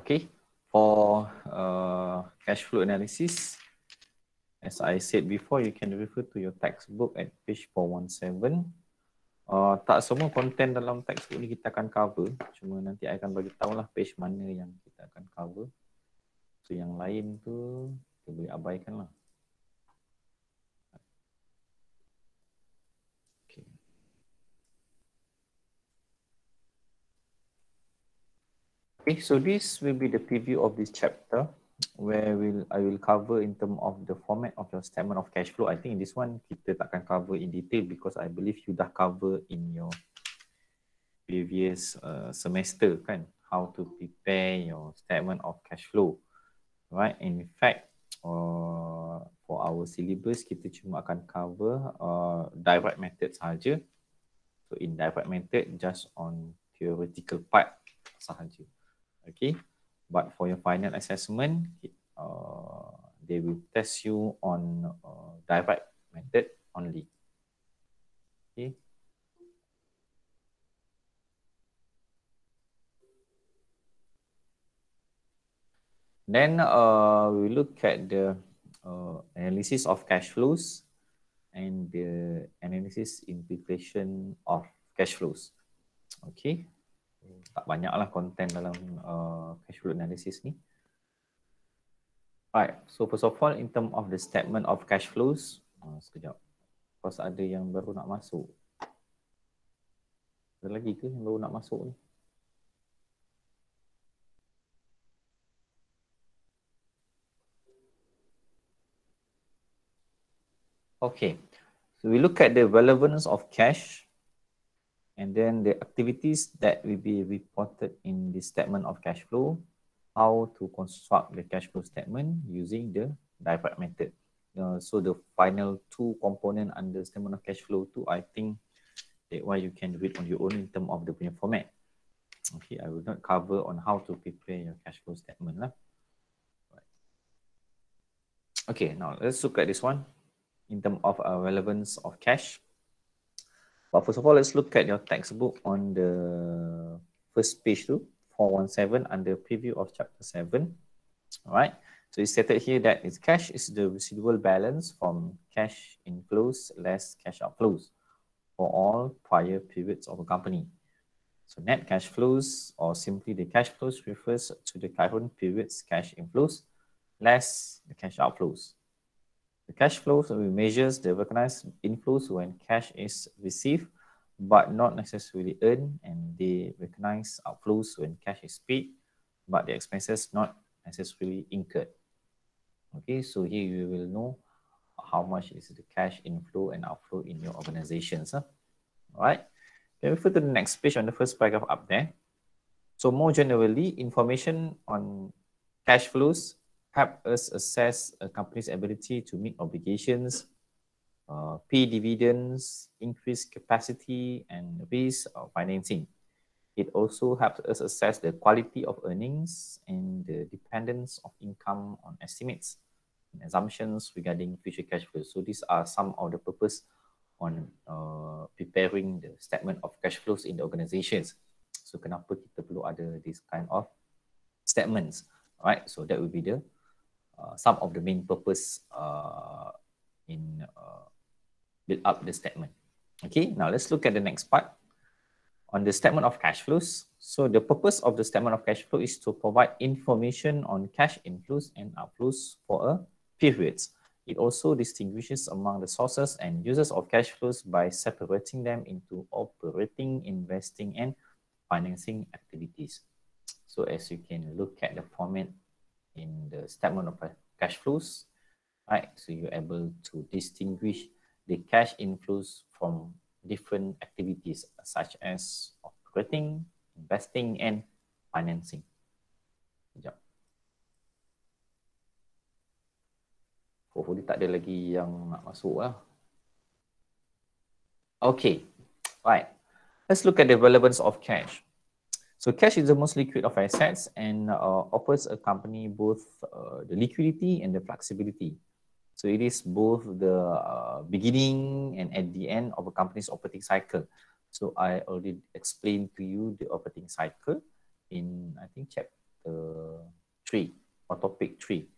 Okay, for uh, cash flow analysis, as I said before, you can refer to your textbook at page 417. Uh, tak semua konten dalam textbook ni kita akan cover. Cuma nanti I akan bagi tahu lah page mana yang kita akan cover. So yang lain tu boleh abaikan lah. Okay, eh, so this will be the preview of this chapter where we'll, I will cover in term of the format of your statement of cash flow. I think in this one, kita takkan cover in detail because I believe you dah cover in your previous uh, semester, kan? How to prepare your statement of cash flow. Right, in fact, uh, for our syllabus, kita cuma akan cover uh, direct method sahaja. So, in direct method, just on theoretical part sahaja. Okay, but for your final assessment, uh, they will test you on uh, direct method only. Okay. Then uh, we look at the uh, analysis of cash flows and the analysis implication of cash flows. Okay. tak banyaklah konten dalam uh, cash flow analysis ni. Alright, so first of all in term of the statement of cash flows, uh, sekejap. Pas ada yang baru nak masuk. Ada lagi ke yang baru nak masuk ni? Okay, so we look at the relevance of cash And then the activities that will be reported in the statement of cash flow, how to construct the cash flow statement using the divide method. Uh, so the final two component under statement of cash flow too, I think that why you can do it on your own in terms of the format. Okay, I will not cover on how to prepare your cash flow statement. Lah. Okay, now let's look at this one in terms of uh, relevance of cash. But first of all, let's look at your textbook on the first page too, 417 under preview of chapter 7. All right. So it's stated here that it's cash is the residual balance from cash inflows less cash outflows for all prior periods of a company. So net cash flows or simply the cash flows refers to the current period's cash inflows less the cash outflows. The cash flows measures the recognized inflows when cash is received but not necessarily earned, and they recognize outflows when cash is paid but the expenses not necessarily incurred. Okay, so here you will know how much is the cash inflow and outflow in your organizations. Huh? All right, then put to the next page on the first paragraph up there. So more generally, information on cash flows help us assess a company's ability to meet obligations, uh, pay dividends, increase capacity and raise financing. It also helps us assess the quality of earnings and the dependence of income on estimates and assumptions regarding future cash flows. So these are some of the purpose on uh, preparing the statement of cash flows in the organizations. So kenapa kita perlu ada this kind of statements. Alright, so that will be the uh, some of the main purpose uh, in uh, build up the statement. Okay, now let's look at the next part on the statement of cash flows. So the purpose of the statement of cash flow is to provide information on cash inflows and outflows for a period. It also distinguishes among the sources and uses of cash flows by separating them into operating, investing, and financing activities. So as you can look at the format in the statement of cash flows, right? So you're able to distinguish the cash inflows from different activities such as operating, investing, and financing. Sekejap. Hopefully tak ada lagi yang nak masuk lah. Okay, right. Let's look at the relevance of cash. So cash is the most liquid of assets and uh, offers a company both uh, the liquidity and the flexibility. So it is both the uh, beginning and at the end of a company's operating cycle. So I already explained to you the operating cycle in I think chapter three or topic three.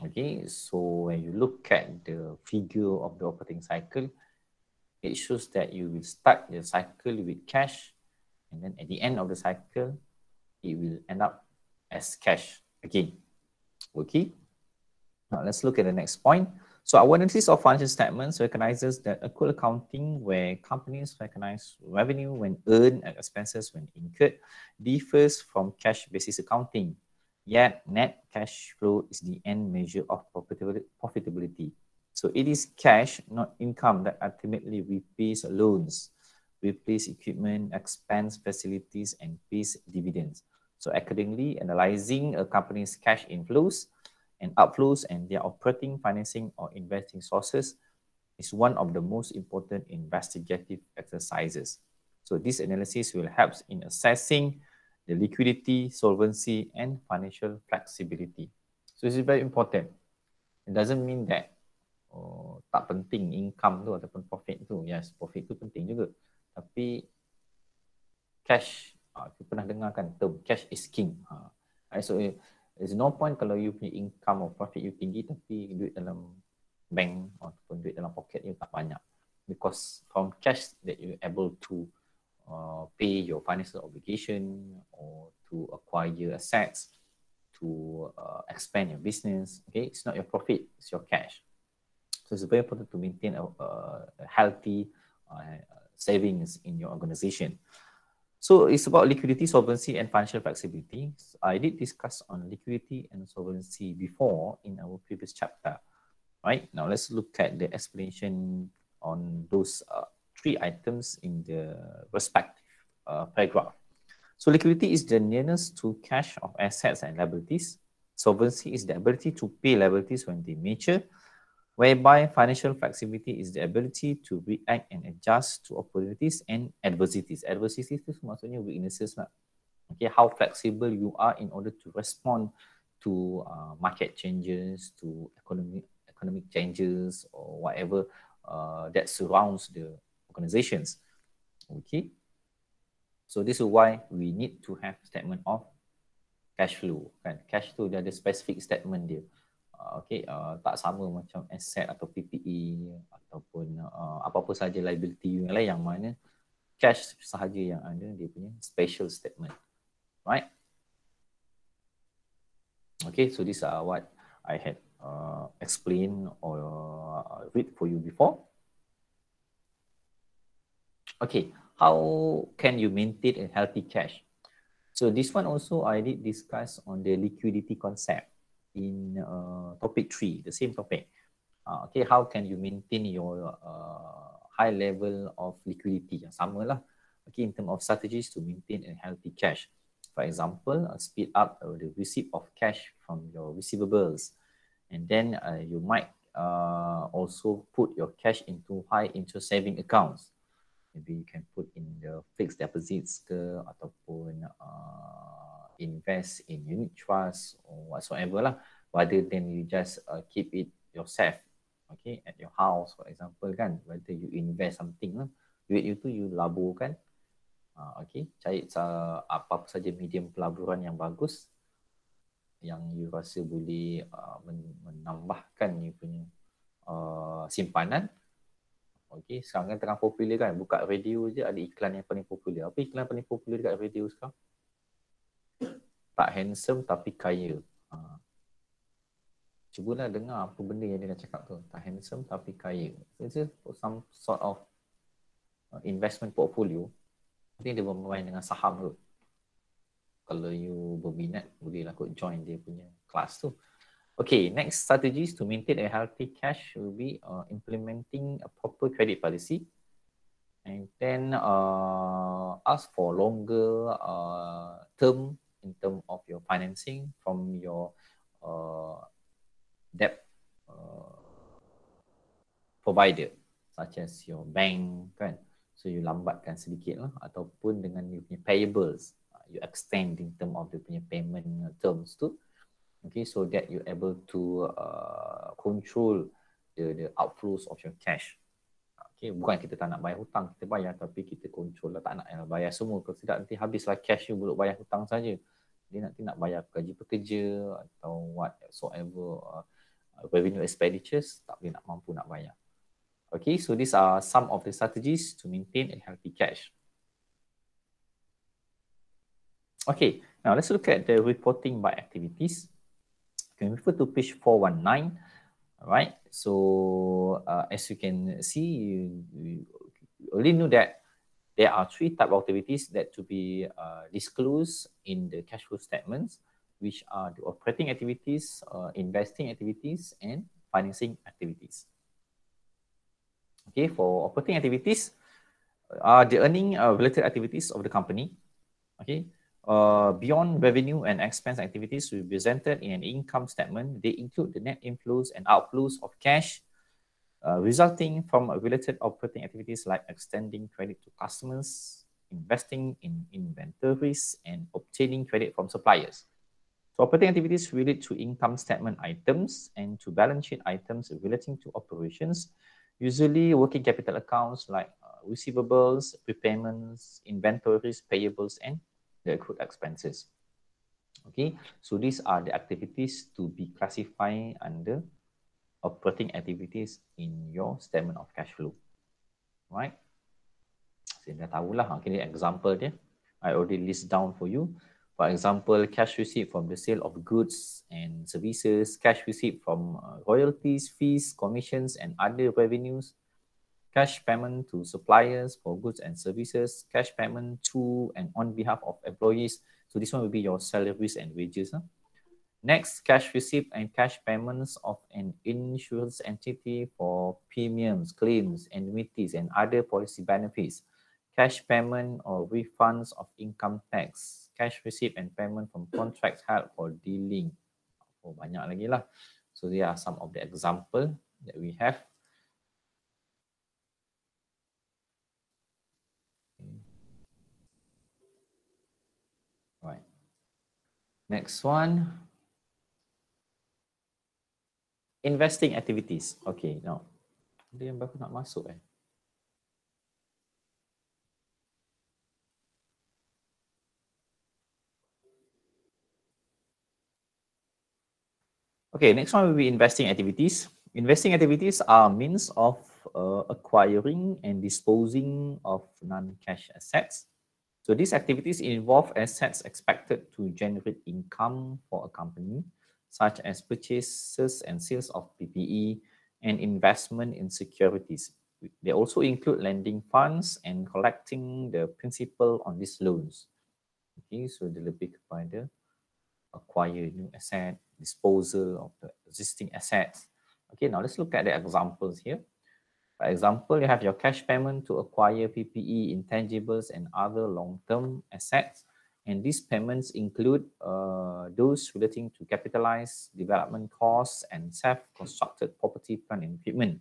Okay, so when you look at the figure of the operating cycle, it shows that you will start the cycle with cash and then at the end of the cycle, it will end up as cash again. Okay. Now let's look at the next point. So our analysis of financial statements recognizes that accrual accounting where companies recognize revenue when earned and expenses when incurred differs from cash basis accounting. Yet net cash flow is the end measure of profitability. So it is cash, not income, that ultimately repays loans replace equipment, expense facilities, and pay dividends. So accordingly, analyzing a company's cash inflows and outflows and their operating, financing, or investing sources is one of the most important investigative exercises. So this analysis will help in assessing the liquidity, solvency, and financial flexibility. So this is very important. It doesn't mean that oh, tak penting income tu ataupun profit tu. Yes, profit tu penting juga. tapi cash uh, ah, aku pernah dengar kan term cash is king uh, so there's no point kalau you punya income or profit you tinggi tapi duit dalam bank ataupun duit dalam pocket you tak banyak because from cash that you able to uh, pay your financial obligation or to acquire assets to uh, expand your business okay it's not your profit it's your cash so it's very important to maintain a, a healthy uh, savings in your organization. So it's about liquidity, solvency, and financial flexibility. So I did discuss on liquidity and solvency before in our previous chapter. Right now, let's look at the explanation on those uh, three items in the respective uh, paragraph. So liquidity is the nearness to cash of assets and liabilities. Solvency is the ability to pay liabilities when they mature whereby financial flexibility is the ability to react and adjust to opportunities and adversities. Adversities on maksudnya weaknesses lah. Okay, how flexible you are in order to respond to uh, market changes, to economic economic changes or whatever uh, that surrounds the organizations. Okay. So this is why we need to have statement of cash flow. Kan? Cash flow dia ada specific statement dia. Ah, okay, uh, tak sama macam asset atau PPE ataupun uh, apa-apa saja liability yang lain yang mana cash sahaja yang ada dia punya special statement. Right? Okay, so this are what I had uh, explained or read for you before. Okay, how can you maintain a healthy cash? So this one also I did discuss on the liquidity concept. in uh, topic three, the same topic. Uh, okay, how can you maintain your uh, high level of liquidity? Sama lah. Okay, in terms of strategies to maintain a healthy cash. For example, uh, speed up uh, the receipt of cash from your receivables. And then uh, you might uh, also put your cash into high interest saving accounts. Maybe you can put in the fixed deposits ke ataupun uh, invest in unit trust or whatsoever lah. Rather than you just uh, keep it yourself, okay, at your house for example kan. Whether you invest something lah, duit itu you laburkan. Uh, okay, cari sa uh, apa-apa saja medium pelaburan yang bagus yang you rasa boleh uh, menambahkan you punya uh, simpanan. Okay, sekarang kan tengah popular kan. Buka radio je ada iklan yang paling popular. Apa iklan paling popular dekat radio sekarang? tak handsome tapi kaya. Ha. Cubalah dengar apa benda yang dia dah cakap tu. Tak handsome tapi kaya. It's just some sort of uh, investment portfolio. Tapi dia bermain dengan saham tu. Kalau you berminat, bolehlah kot join dia punya kelas tu. Okay, next strategies to maintain a healthy cash will be uh, implementing a proper credit policy and then uh, ask for longer uh, term in term of your financing from your uh, debt uh, provider such as your bank kan so you lambatkan sedikit lah ataupun dengan you punya payables uh, you extend in term of the punya payment terms tu okay so that you able to uh, control the the outflows of your cash okay bukan kita tak nak bayar hutang kita bayar tapi kita kontrol, lah tak nak bayar semua kalau tidak nanti habislah cash you bulu bayar hutang saja dia nanti nak bayar gaji pekerja atau what whatsoever uh, revenue expenditures tak boleh nak mampu nak bayar. Okay, so these are some of the strategies to maintain a healthy cash. Okay, now let's look at the reporting by activities. Can refer to page 419, All right? So uh, as you can see, you, you only know that there are three type of activities that to be uh, disclosed in the cash flow statements, which are the operating activities, uh, investing activities, and financing activities. Okay, for operating activities, uh, are the earning uh, related activities of the company. Okay, uh, beyond revenue and expense activities represented in an income statement, they include the net inflows and outflows of cash uh, resulting from related operating activities like extending credit to customers, investing in inventories, and obtaining credit from suppliers. So operating activities relate to income statement items and to balance sheet items relating to operations, usually working capital accounts like uh, receivables, prepayments, inventories, payables, and the accrued expenses. Okay, so these are the activities to be classified under operating activities in your statement of cash flow. Right? Sehingga tahulah. Okay, example dia. I already list down for you. For example, cash receipt from the sale of goods and services, cash receipt from uh, royalties, fees, commissions, and other revenues, cash payment to suppliers for goods and services, cash payment to and on behalf of employees. So this one will be your salaries and wages. Huh? Next, cash receipt and cash payments of an insurance entity for premiums, claims, annuities, and other policy benefits. Cash payment or refunds of income tax. Cash receipt and payment from contracts held for dealing. Oh, banyak lagi lah. So, there are some of the example that we have. Right. Next one investing activities. Okay, now. Ada yang baru nak masuk eh. Okay, next one will be investing activities. Investing activities are means of uh, acquiring and disposing of non-cash assets. So these activities involve assets expected to generate income for a company such as purchases and sales of PPE and investment in securities. They also include lending funds and collecting the principal on these loans. Okay, so the lebih kepada acquire new asset, disposal of the existing assets. Okay, now let's look at the examples here. For example, you have your cash payment to acquire PPE, intangibles, and other long-term assets. And these payments include uh, those relating to capitalized development costs and self-constructed property, plant, and equipment.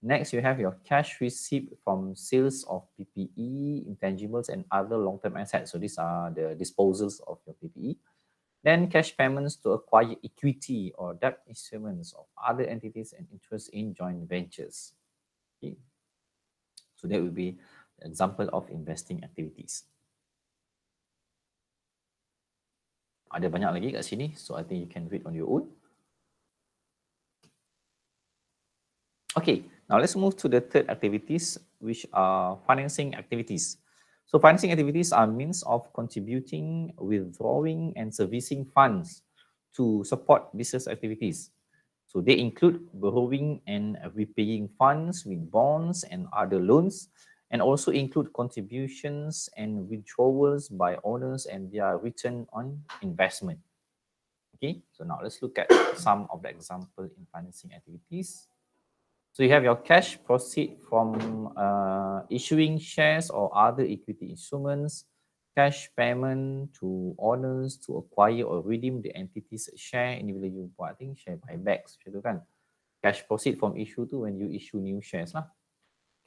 Next, you have your cash receipt from sales of PPE, intangibles, and other long-term assets. So these are the disposals of your PPE. Then cash payments to acquire equity or debt instruments of other entities and interest in joint ventures. Okay. So that will be an example of investing activities. Ada banyak lagi kat sini. So I think you can read on your own. Okay, now let's move to the third activities, which are financing activities. So financing activities are means of contributing, withdrawing, and servicing funds to support business activities. So they include borrowing and repaying funds with bonds and other loans and also include contributions and withdrawals by owners and their return on investment. Okay, so now let's look at some of the example in financing activities. So you have your cash proceed from uh, issuing shares or other equity instruments, cash payment to owners to acquire or redeem the entity's share. Ini bila you buat, I think share buyback, Cash proceed from issue to when you issue new shares lah.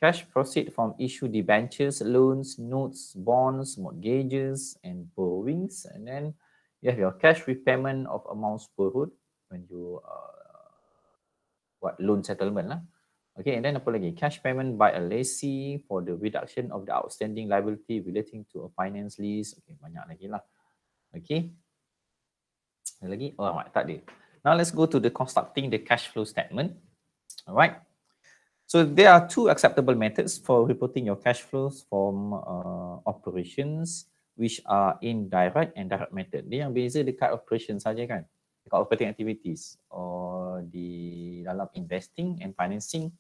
Cash proceeds from issue debentures, loans, notes, bonds, mortgages, and borrowings. And then you have your cash repayment of amounts borrowed when you uh, what loan settlement lah. Okay, and then apa lagi? Cash payment by a lessee for the reduction of the outstanding liability relating to a finance lease. Okay, banyak lagi lah. Okay. lagi? Oh, tak ada. Now let's go to the constructing the cash flow statement. Alright. So there are two acceptable methods for reporting your cash flows from uh, operations which are indirect and direct method. Dia yang beza dekat operation saja kan. Dekat operating activities or di dalam investing and financing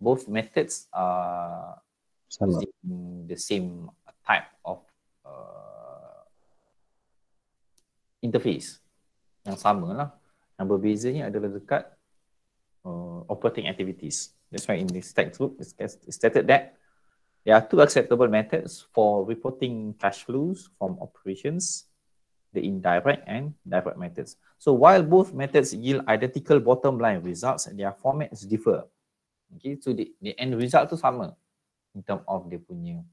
both methods are Sama. using the same type of uh, interface yang sama lah. Yang berbezanya adalah dekat uh, operating activities. That's why in this textbook, it's stated that there are two acceptable methods for reporting cash flows from operations, the indirect and direct methods. So while both methods yield identical bottom line results, their formats differ. Okay, so the, the end result to sama in term of the punya.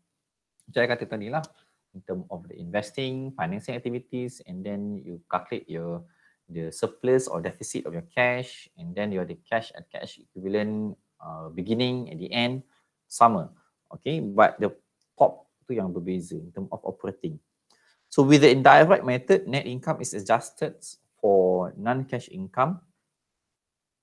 Macam saya kata tadi lah, in term of the investing, financing activities and then you calculate your the surplus or deficit of your cash and then you have the cash and cash equivalent uh, beginning at the end sama okay but the pop tu yang berbeza in term of operating so with the indirect method net income is adjusted for non-cash income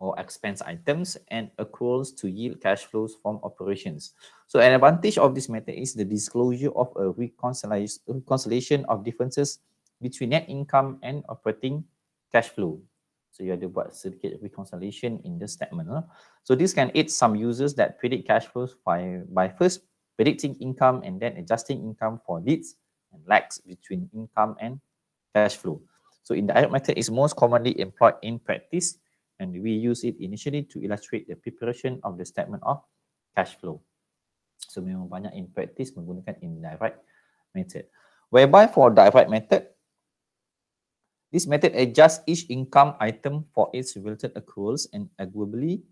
or expense items and accruals to yield cash flows from operations. So an advantage of this method is the disclosure of a reconciliation of differences between net income and operating cash flow. So you have ada buat sedikit reconciliation in the statement. Huh? So this can aid some users that predict cash flows by, by first predicting income and then adjusting income for leads and lags between income and cash flow. So in the IOP method is most commonly employed in practice and we use it initially to illustrate the preparation of the statement of cash flow. So memang banyak in practice menggunakan indirect method. Whereby for direct method, this method adjusts each income item for its related accruals and arguably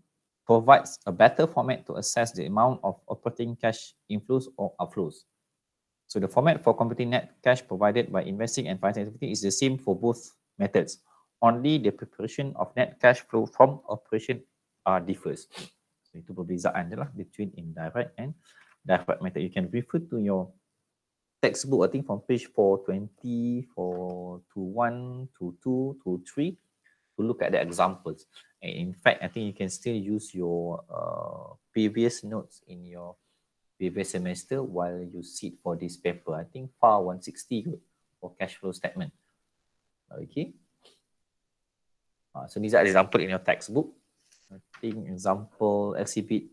provides a better format to assess the amount of operating cash inflows or outflows. So the format for computing net cash provided by investing and financing activity is the same for both methods. Only the preparation of net cash flow from operation differs. So itu perbezaan je between indirect and direct method. You can refer to your textbook, I think from page 420 for to 1 to 2 to 3 to look at the examples. And in fact, I think you can still use your uh, previous notes in your previous semester while you sit for this paper. I think FAR 160 for cash flow statement. Okay. Uh, so these are example in your textbook. I think example exhibit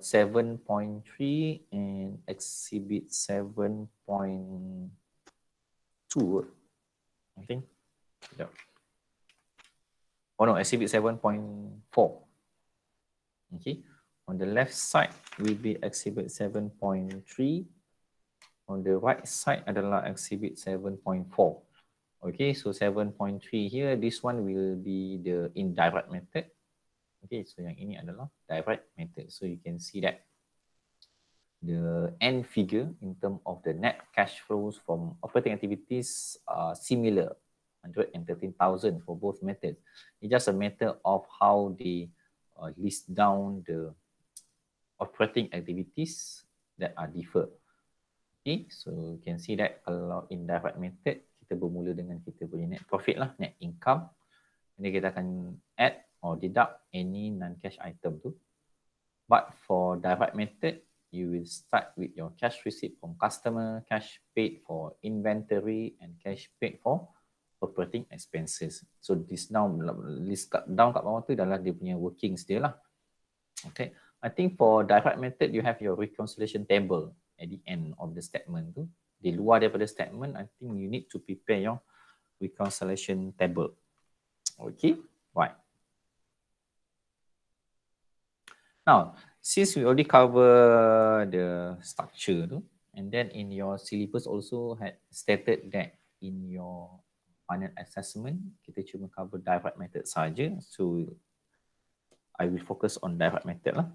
7.3 and exhibit 7.2 I think yeah oh no exhibit 7.4 okay on the left side will be exhibit 7.3 on the right side adalah exhibit 7.4 okay so 7.3 here this one will be the indirect method Okay, so yang ini adalah direct method. So you can see that the end figure in term of the net cash flows from operating activities are similar, 113,000 for both methods. It's just a matter of how they uh, list down the operating activities that are deferred. Okay, so you can see that kalau direct method, kita bermula dengan kita punya net profit lah, net income. Ini kita akan add or deduct any non-cash item tu. But for direct method, you will start with your cash receipt from customer, cash paid for inventory and cash paid for operating expenses. So this now list kat, down kat bawah tu adalah dia punya working dia lah. Okay. I think for direct method, you have your reconciliation table at the end of the statement tu. Di luar daripada statement, I think you need to prepare your reconciliation table. Okay. Right. Now, since we already cover the structure tu, and then in your syllabus also had stated that in your final assessment, kita cuma cover direct method saja. So, I will focus on direct method lah.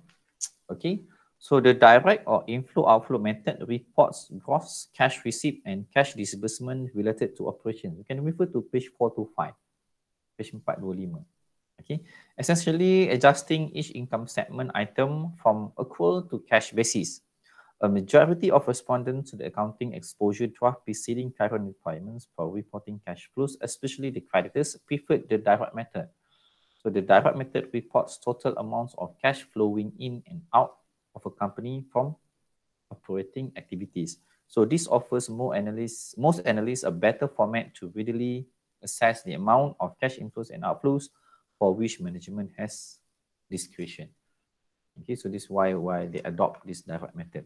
Okay. So, the direct or inflow-outflow method reports gross cash receipt and cash disbursement related to operations. You can refer to page 425. Page 425. okay? Essentially, adjusting each income statement item from accrual to cash basis. A majority of respondents to the accounting exposure draft preceding current requirements for reporting cash flows, especially the creditors, preferred the direct method. So the direct method reports total amounts of cash flowing in and out of a company from operating activities. So this offers more analysts, most analysts a better format to readily assess the amount of cash inflows and outflows for which management has discretion. Okay, so this is why why they adopt this direct method.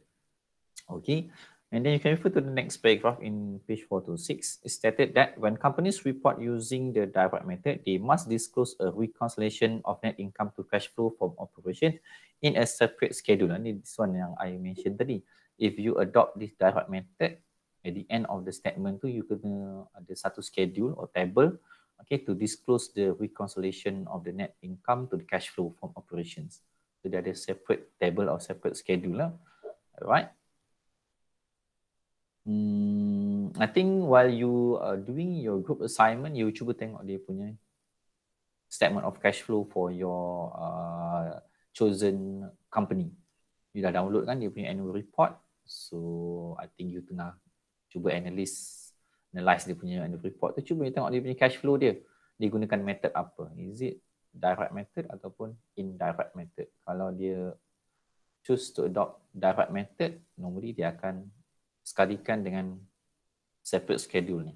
Okay, and then you can refer to the next paragraph in page four to six. It stated that when companies report using the direct method, they must disclose a reconciliation of net income to cash flow from operation in a separate schedule. And this one yang I mentioned tadi. If you adopt this direct method, at the end of the statement tu, you kena ada satu schedule or table okay, to disclose the reconciliation of the net income to the cash flow from operations. So there ada separate table or separate schedule lah. right? Hmm, I think while you are doing your group assignment, you cuba tengok dia punya statement of cash flow for your uh, chosen company. You dah download kan dia punya annual report. So I think you tengah cuba analyse analyze dia punya annual report tu cuba tengok dia punya cash flow dia dia gunakan method apa is it direct method ataupun indirect method kalau dia choose to adopt direct method normally dia akan sekalikan dengan separate schedule ni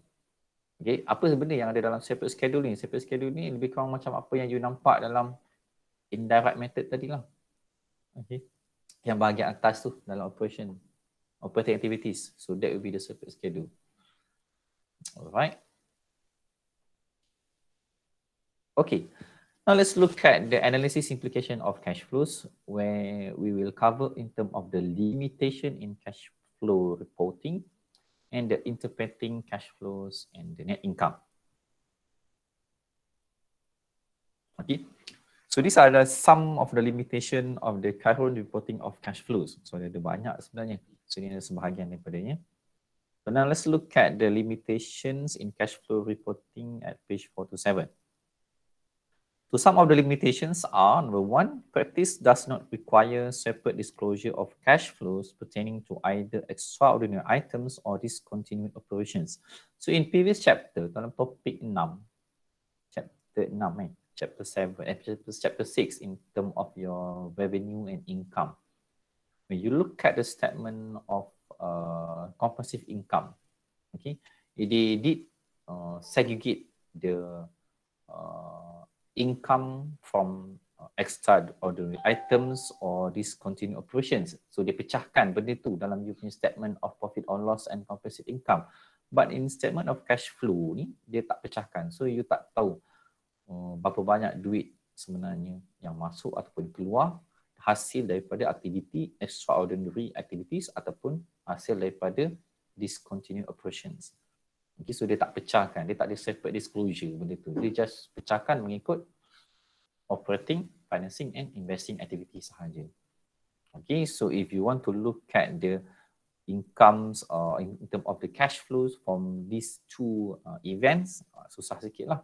okay apa sebenarnya yang ada dalam separate schedule ni separate schedule ni lebih kurang macam apa yang you nampak dalam indirect method tadi lah okay yang bahagian atas tu dalam operation operating activities so that will be the separate schedule All right. Okay. Now let's look at the analysis implication of cash flows where we will cover in terms of the limitation in cash flow reporting and the interpreting cash flows and the net income. Okay. So these are the some of the limitation of the current reporting of cash flows. So ada banyak sebenarnya. So ini sebahagian daripadanya. So now let's look at the limitations in cash flow reporting at page 4 to 7. So some of the limitations are, number one, practice does not require separate disclosure of cash flows pertaining to either extraordinary items or discontinued operations. So in previous chapter, dalam topic 6, chapter 6 eh, chapter 7 eh, and chapter 6 in term of your revenue and income. When you look at the statement of uh, compulsive income. Okay, they did uh, segregate the uh, income from uh, ordinary items or discontinued operations. So dia pecahkan benda tu dalam you punya statement of profit or loss and compulsive income. But in statement of cash flow ni, dia tak pecahkan. So you tak tahu uh, berapa banyak duit sebenarnya yang masuk ataupun keluar hasil daripada aktiviti extraordinary activities ataupun hasil daripada discontinued operations. Okay, so dia tak pecahkan, dia tak ada separate disclosure benda tu. Dia just pecahkan mengikut operating, financing and investing activity sahaja. Okay, so if you want to look at the incomes or uh, in term of the cash flows from these two uh, events, uh, susah sikit lah.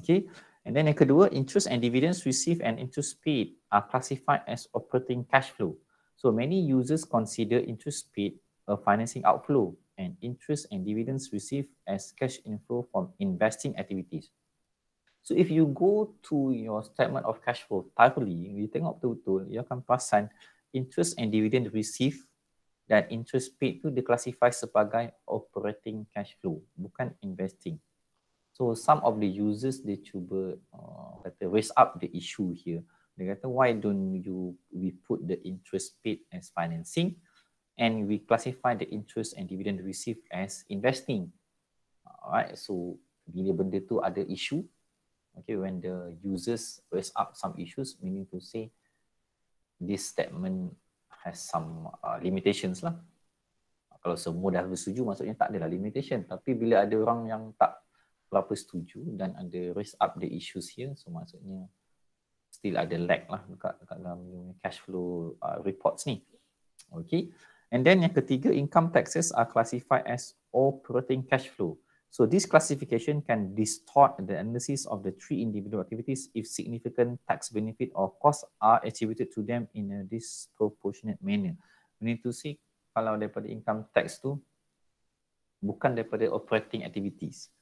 Okay, and then yang kedua, interest and dividends received and interest paid are classified as operating cash flow. So many users consider interest paid a financing outflow and interest and dividends received as cash inflow from investing activities. So if you go to your statement of cash flow typically, you tengok betul-betul, you akan perasan interest and dividend received dan interest paid tu diclassify sebagai operating cash flow, bukan investing. So some of the users they cuba uh, kata raise up the issue here Dia kata, why don't you we put the interest paid as financing and we classify the interest and dividend received as investing. Alright, so bila benda tu ada isu, okay, when the users raise up some issues, meaning to say this statement has some uh, limitations lah. Kalau semua dah bersetuju, maksudnya tak adalah limitation. Tapi bila ada orang yang tak berapa setuju dan ada raise up the issues here, so maksudnya still ada lag lah dekat, dekat dalam cash flow uh, reports ni. Okay. And then yang ketiga, income taxes are classified as operating cash flow. So this classification can distort the analysis of the three individual activities if significant tax benefit or cost are attributed to them in a disproportionate manner. We need to see kalau daripada income tax tu bukan daripada operating activities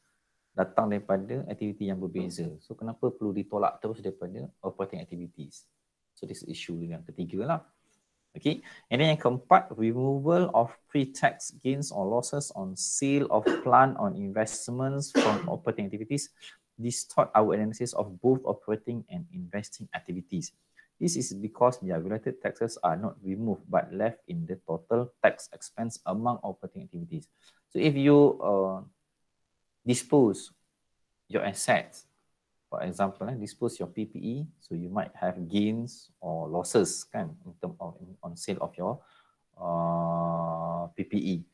datang daripada aktiviti yang berbeza. So kenapa perlu ditolak terus daripada operating activities? So this issue yang ketiga lah. Okay. And then yang keempat, removal of pre-tax gains or losses on sale of plant on investments from operating activities distort our analysis of both operating and investing activities. This is because the related taxes are not removed but left in the total tax expense among operating activities. So if you uh, dispose your assets. For example, eh, dispose your PPE, so you might have gains or losses, kan, in term of in, on sale of your uh, PPE.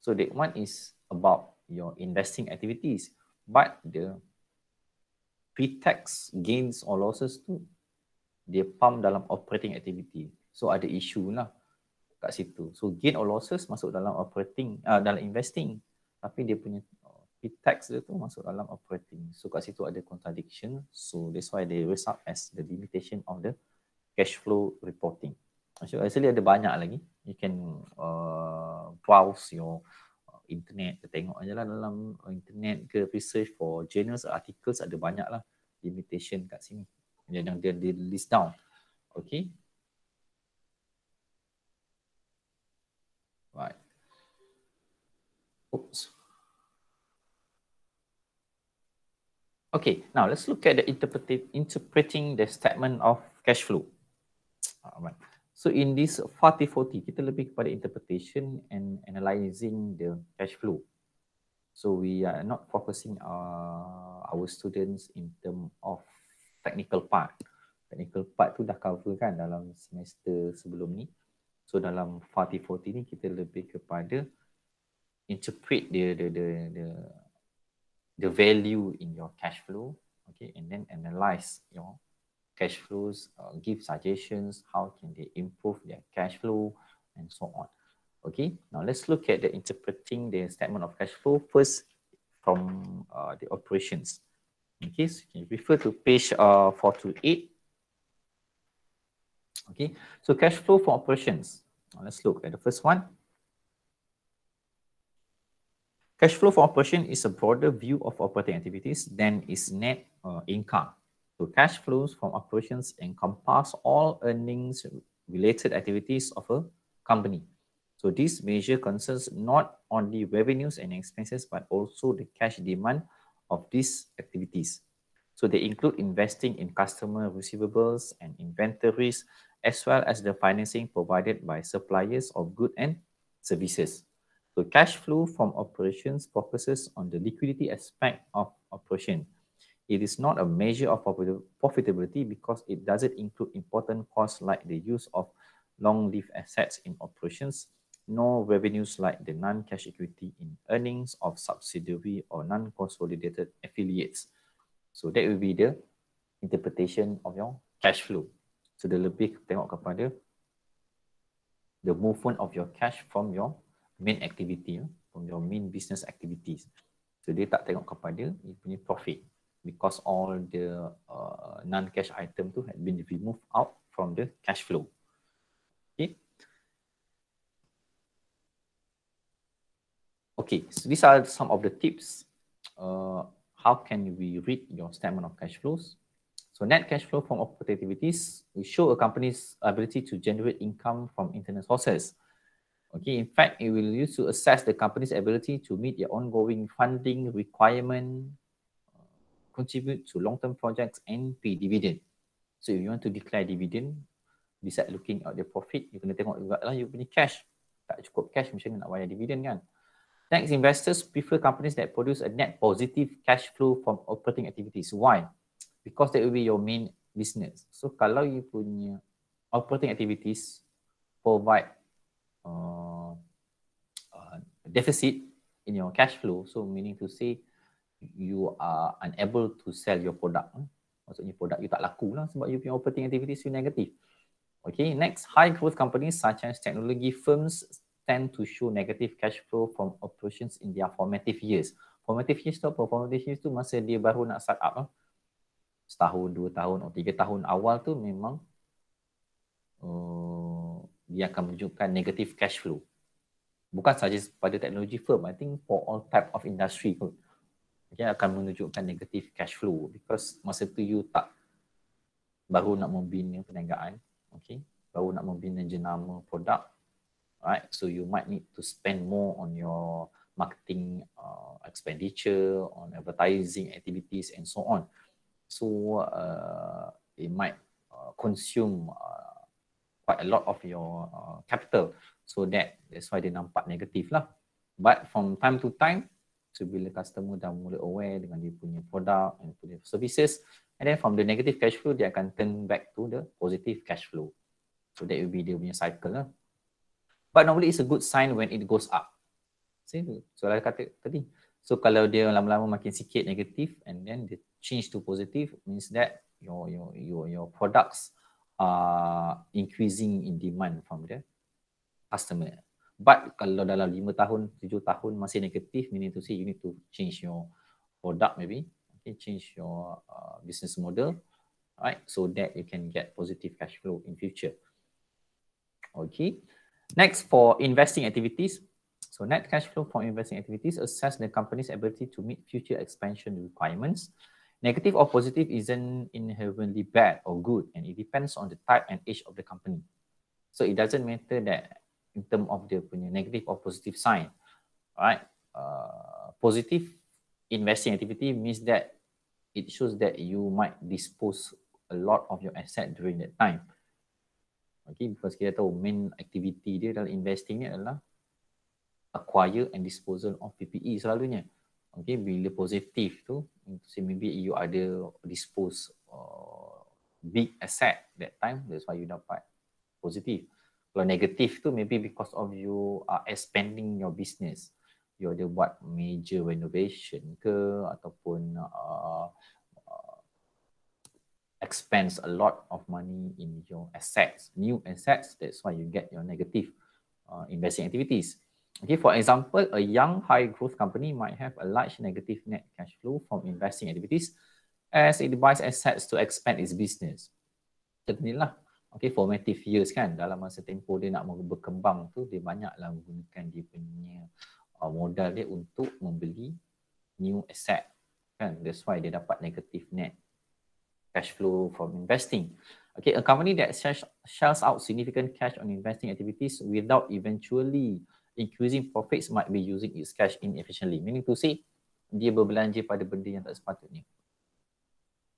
So that one is about your investing activities, but the pre-tax gains or losses tu dia pump dalam operating activity. So ada isu lah kat situ. So gain or losses masuk dalam operating, uh, dalam investing. Tapi dia punya it tax dia tu masuk dalam operating. So kat situ ada contradiction. So that's why they raise up as the limitation of the cash flow reporting. So actually ada banyak lagi. You can uh, browse your uh, internet ke tengok aja lah dalam internet ke research for journals articles ada banyak lah limitation kat sini. Yang dia, dia list down. Okay. Right. Oops. Okay, now let's look at the interpretive interpreting the statement of cash flow. Alright. So in this 40-40, kita lebih kepada interpretation and analyzing the cash flow. So we are not focusing uh, our students in term of technical part. Technical part tu dah cover kan dalam semester sebelum ni. So dalam 40-40 ni kita lebih kepada interpret the the the the, the the value in your cash flow, okay, and then analyze your cash flows, uh, give suggestions, how can they improve their cash flow, and so on. Okay, now let's look at the interpreting the statement of cash flow first from uh, the operations. Okay, so you can refer to page uh, 4 to 8. Okay, so cash flow for operations. Now let's look at the first one. Cash flow from operation is a broader view of operating activities than is net uh, income. So cash flows from operations encompass all earnings related activities of a company. So this measure concerns not only revenues and expenses, but also the cash demand of these activities. So they include investing in customer receivables and inventories, as well as the financing provided by suppliers of goods and services. So cash flow from operations focuses on the liquidity aspect of operation. It is not a measure of profitability because it doesn't include important costs like the use of long-lived assets in operations, nor revenues like the non-cash equity in earnings of subsidiary or non-consolidated affiliates. So that will be the interpretation of your cash flow. So the lebih tengok kepada the movement of your cash from your main activity eh, from your main business activities so dia tak tengok kepada dia punya profit because all the uh, non cash item tu had been removed out from the cash flow okay okay so these are some of the tips uh, how can we read your statement of cash flows So net cash flow from operating activities we show a company's ability to generate income from internal sources. Okay, in fact, it will use to assess the company's ability to meet your ongoing funding requirement, uh, contribute to long-term projects, and pay dividend. So if you want to declare dividend, besides looking at the profit, you kena tengok juga lah you punya cash. Tak cukup cash macam mana nak bayar dividend kan? Next, investors prefer companies that produce a net positive cash flow from operating activities. Why? Because that will be your main business. So kalau you punya operating activities provide Uh, uh, deficit in your cash flow. So meaning to say you are unable to sell your product. Hmm? Maksudnya produk you tak laku lah sebab you punya operating activities you negative. Okay, next high growth companies such as technology firms tend to show negative cash flow from operations in their formative years. Formative years tu apa? Formative years tu masa dia baru nak start up lah. Setahun, dua tahun, atau tiga tahun awal tu memang uh, dia akan menunjukkan negative cash flow. Bukan sahaja pada teknologi firm, I think for all type of industry pun dia akan menunjukkan negative cash flow because masa tu you tak baru nak membina perniagaan, okay? Baru nak membina jenama produk, right? So you might need to spend more on your marketing uh, expenditure, on advertising activities and so on. So uh, it might uh, consume uh, quite a lot of your uh, capital. So that that's why dia nampak negatif lah. But from time to time, so bila customer dah mula aware dengan dia punya product and punya services, and then from the negative cash flow, dia akan turn back to the positive cash flow. So that will be dia punya cycle lah. But normally it's a good sign when it goes up. See, so lah kata tadi. So kalau dia lama-lama makin sikit negatif and then dia change to positive means that your your your your products uh, increasing in demand from the customer. But kalau dalam 5 tahun, 7 tahun masih negatif, meaning to say you need to change your product maybe, okay, change your uh, business model, right? So that you can get positive cash flow in future. Okay. Next for investing activities. So net cash flow from investing activities assess the company's ability to meet future expansion requirements Negative or positive isn't inherently bad or good, and it depends on the type and age of the company. So it doesn't matter that in term of the punya negative or positive sign, right? Uh, positive investing activity means that it shows that you might dispose a lot of your asset during that time. Okay, because kita tahu main activity dia dalam investing ni adalah acquire and disposal of PPE selalunya. Okay, bila positif tu, say maybe you ada dispose uh, big asset that time that's why you dapat positif kalau negatif tu maybe because of you are expanding your business you ada buat major renovation ke ataupun uh, uh, expands a lot of money in your assets new assets that's why you get your negative uh, investing activities Okay, for example, a young high growth company might have a large negative net cash flow from investing activities as it buys assets to expand its business. lah, okay, formative years kan, dalam masa tempoh dia nak berkembang tu, dia banyaklah menggunakan dia punya uh, modal dia untuk membeli new asset. Kan? That's why dia dapat negative net cash flow from investing. Okay, a company that shells out significant cash on investing activities without eventually increasing profits might be using its cash inefficiently. Meaning to say, dia berbelanja pada benda yang tak sepatutnya.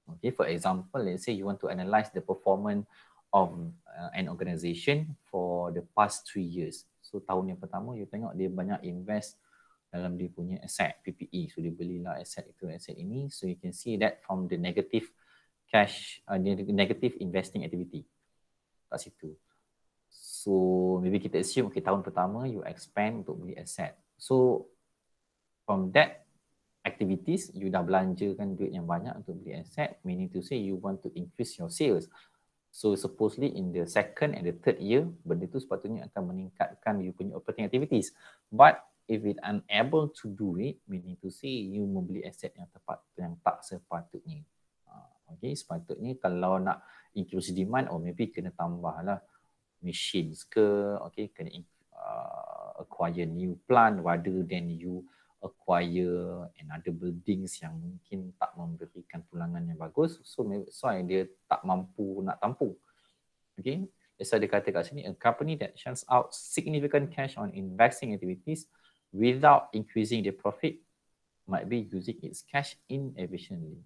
Okay, for example, let's say you want to analyze the performance of uh, an organization for the past three years. So, tahun yang pertama, you tengok dia banyak invest dalam dia punya aset, PPE. So, dia belilah aset itu, aset ini. So, you can see that from the negative cash, uh, negative investing activity kat situ. So maybe kita assume okay, tahun pertama you expand untuk beli aset. So from that activities, you dah belanjakan duit yang banyak untuk beli aset, meaning to say you want to increase your sales. So supposedly in the second and the third year, benda tu sepatutnya akan meningkatkan you punya operating activities. But if it unable to do it, meaning to say you membeli aset yang tepat yang tak sepatutnya. Ah, okay, sepatutnya kalau nak increase demand, oh maybe kena tambah lah machines ke okay kena uh, acquire new plant rather than you acquire another buildings yang mungkin tak memberikan pulangan yang bagus so so dia tak mampu nak tampung okay Biasa dia kata kat sini, a company that shuns out significant cash on investing activities without increasing the profit might be using its cash inefficiently.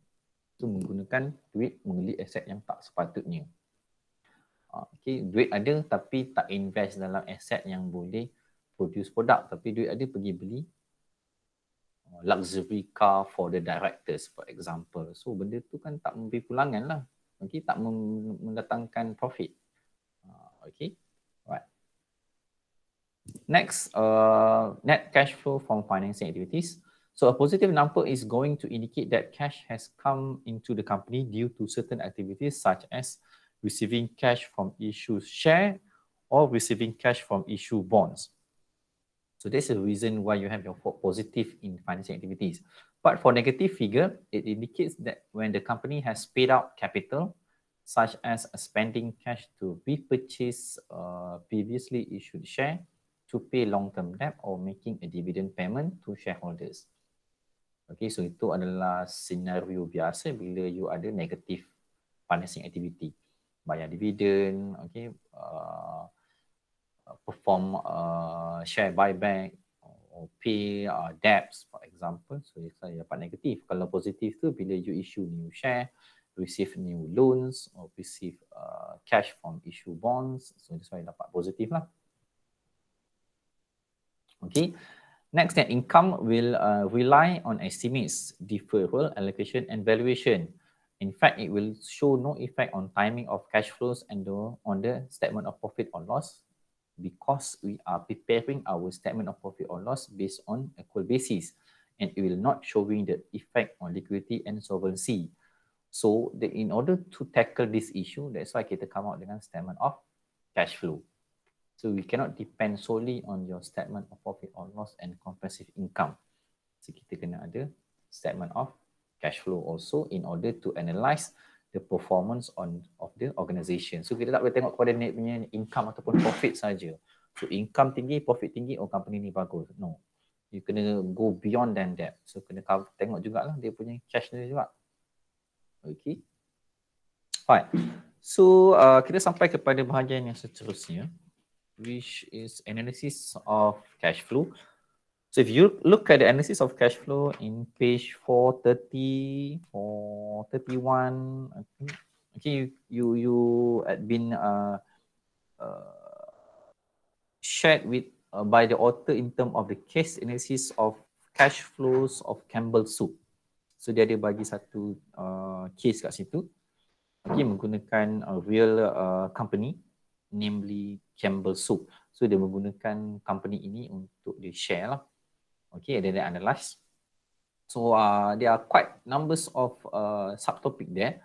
Itu menggunakan duit membeli aset yang tak sepatutnya. Ah, okay, duit ada tapi tak invest dalam aset yang boleh produce produk tapi duit ada pergi beli ah, luxury car for the directors for example. So benda tu kan tak memberi pulangan lah. Okay, tak mendatangkan profit. Ah, okay, right. Next, uh, net cash flow from financing activities. So a positive number is going to indicate that cash has come into the company due to certain activities such as receiving cash from issue share or receiving cash from issue bonds. So that's the reason why you have your positive in financial activities. But for negative figure, it indicates that when the company has paid out capital, such as spending cash to repurchase uh, previously issued share to pay long-term debt or making a dividend payment to shareholders. Okay, so itu adalah senario biasa bila you ada negative financing activity. bayar dividen, okay, uh, perform uh, share buyback, or pay uh, debts, for example. So, you saya dapat negatif. Kalau positif tu, bila you issue new share, receive new loans, or receive uh, cash from issue bonds. So, that's why you dapat positif lah. Okay. Next, net income will uh, rely on estimates, deferral, allocation and valuation. In fact, it will show no effect on timing of cash flows and on the statement of profit or loss because we are preparing our statement of profit or loss based on equal basis and it will not showing the effect on liquidity and solvency. So the, in order to tackle this issue, that's why kita come out dengan statement of cash flow. So we cannot depend solely on your statement of profit or loss and comprehensive income. So kita kena ada statement of cash flow also in order to analyse the performance on of the organisation. So kita tak boleh tengok kepada net punya income ataupun profit saja. So income tinggi, profit tinggi, oh company ni bagus. No. You kena go beyond than that. So kena cover, tengok jugalah dia punya cash dia juga. Okay. Fine. So uh, kita sampai kepada bahagian yang seterusnya which is analysis of cash flow. So if you look at the analysis of cash flow in page 430, 431, okay, okay you, you you had been uh, uh, shared with uh, by the author in terms of the case analysis of cash flows of Campbell Soup. So dia ada bagi satu uh, case kat situ. Okay, menggunakan a uh, real uh, company namely Campbell Soup. So dia menggunakan company ini untuk dia share lah okay then they analyze so uh, there are quite numbers of uh, subtopic there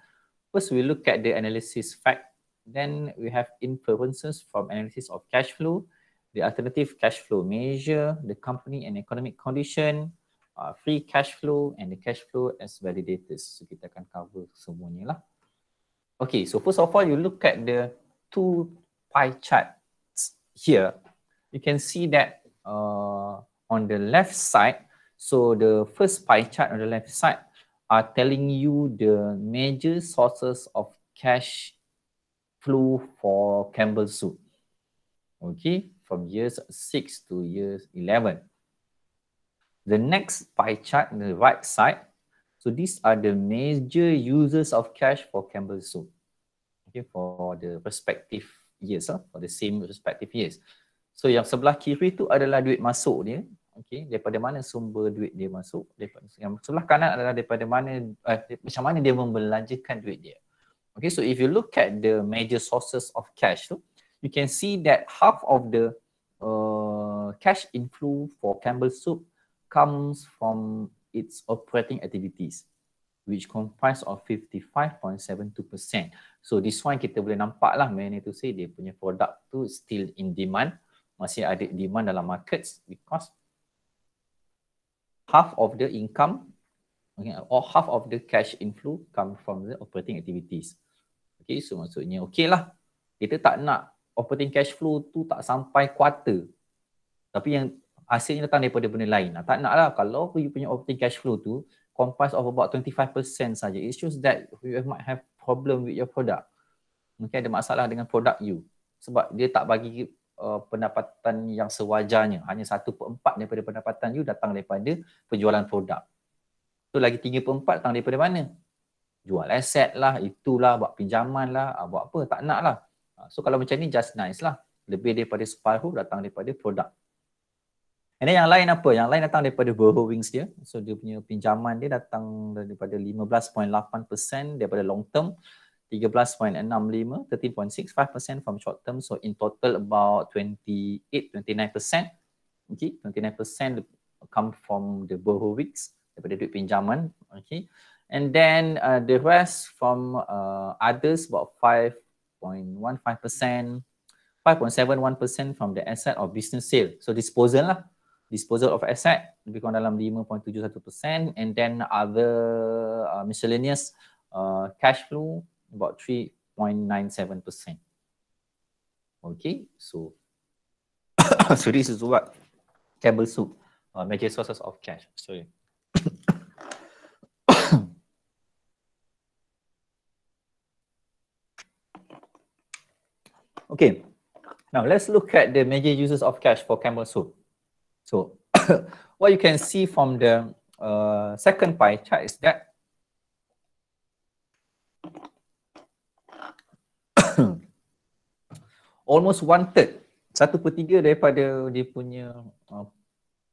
first we look at the analysis fact then we have inferences from analysis of cash flow the alternative cash flow measure the company and economic condition uh, free cash flow and the cash flow as validators so kita akan cover semuanya lah okay so first of all you look at the two pie charts here you can see that uh, on the left side. So the first pie chart on the left side are telling you the major sources of cash flow for Campbell Soup. Okay, from years 6 to years 11. The next pie chart on the right side. So these are the major users of cash for Campbell Soup. Okay, for the respective years, huh? Ah, for the same respective years. So yang sebelah kiri tu adalah duit masuk dia, okey daripada mana sumber duit dia masuk daripada sebelah kanan adalah daripada mana uh, macam mana dia membelanjakan duit dia okey so if you look at the major sources of cash tu you can see that half of the uh, cash inflow for Campbell Soup comes from its operating activities which comprise of 55.72%. So this one kita boleh nampak lah mana tu say dia punya produk tu still in demand masih ada demand dalam markets because half of the income okay, or half of the cash inflow come from the operating activities. Okay, so maksudnya okay lah. Kita tak nak operating cash flow tu tak sampai quarter. Tapi yang hasilnya datang daripada benda lain. Nah, tak nak lah kalau you punya operating cash flow tu comprise of about 25% saja. It shows that you might have problem with your product. Mungkin ada masalah dengan product you. Sebab dia tak bagi uh, pendapatan yang sewajarnya. Hanya 1/4 daripada pendapatan you datang daripada penjualan produk. So lagi 3/4 datang daripada mana? Jual aset lah, itulah, buat pinjaman lah, ah, buat apa, tak nak lah. Ah, so kalau macam ni just nice lah. Lebih daripada separuh datang daripada produk. ini yang lain apa? Yang lain datang daripada borrowings dia. So dia punya pinjaman dia datang daripada 15.8% daripada long term. 13.65 13.65% from short term so in total about 28 29% okay 29% come from the borrowings daripada duit pinjaman okay and then uh, the rest from uh, others about 5.15% 5.71% from the asset or business sale so disposal lah disposal of asset lebih kurang dalam 5.71% and then other uh, miscellaneous uh, cash flow about 3.97%. Okay, so so this is what table soup, uh, major sources of cash. Sorry. okay, now let's look at the major uses of cash for Campbell soup. So what you can see from the uh, second pie chart is that almost one third satu per tiga daripada dia punya uh,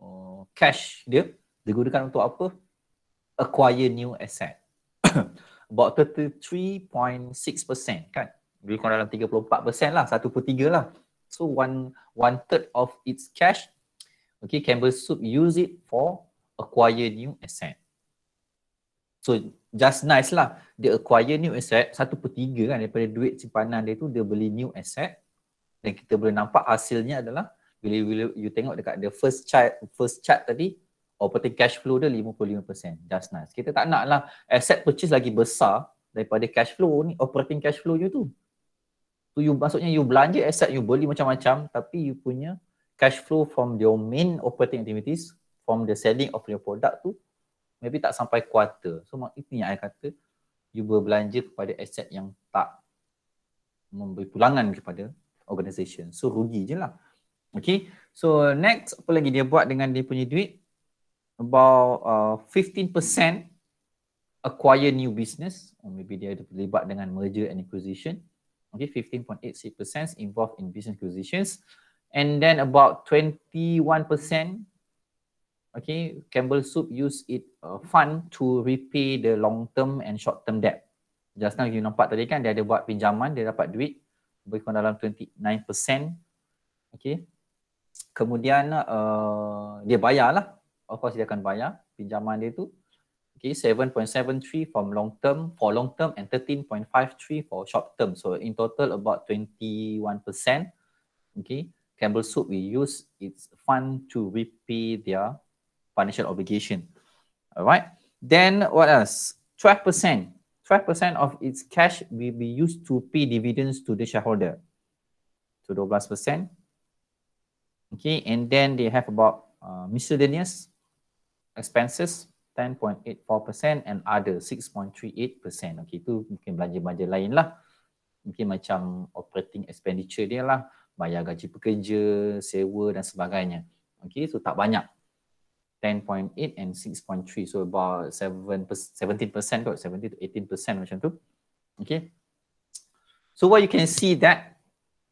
uh, cash dia digunakan untuk apa? Acquire new asset. About 33.6% kan? Lebih kurang dalam 34% lah, satu per tiga lah. So one one third of its cash, okay, Campbell Soup use it for acquire new asset. So just nice lah, dia acquire new asset, satu per tiga kan daripada duit simpanan dia tu, dia beli new asset dan kita boleh nampak hasilnya adalah bila, bila you tengok dekat the first chart first chart tadi operating cash flow dia 55% just nice kita tak nak lah asset purchase lagi besar daripada cash flow ni operating cash flow you tu tu you maksudnya you belanja asset you beli macam-macam tapi you punya cash flow from your main operating activities from the selling of your product tu maybe tak sampai quarter so mak itu yang saya kata you berbelanja kepada asset yang tak memberi pulangan kepada Organisation, So rugi je lah. Okay. So next apa lagi dia buat dengan dia punya duit? About uh, 15% acquire new business. Or maybe dia terlibat dengan merger and acquisition. Okay, 15.86% involved in business acquisitions. And then about 21%, okay, Campbell Soup use it uh, fund to repay the long-term and short-term debt. Just now you nampak tadi kan dia ada buat pinjaman, dia dapat duit, lebih kurang dalam 29% okay. kemudian uh, dia bayar lah of course dia akan bayar pinjaman dia tu okay, 7.73 from long term for long term and 13.53 for short term so in total about 21% okay. Campbell Soup we use its fund to repay their financial obligation Alright, then what else? 12% 12% of its cash will be used to pay dividends to the shareholder. So 12%. Okay, and then they have about uh, miscellaneous expenses 10.84% and other 6.38%. Okay, itu mungkin belanja-belanja lain lah. Mungkin macam operating expenditure dia lah. Bayar gaji pekerja, sewa dan sebagainya. Okay, so tak banyak. 10.8 and 6.3 so about 7 per, 17% kot 17 to 18% macam tu okay so what you can see that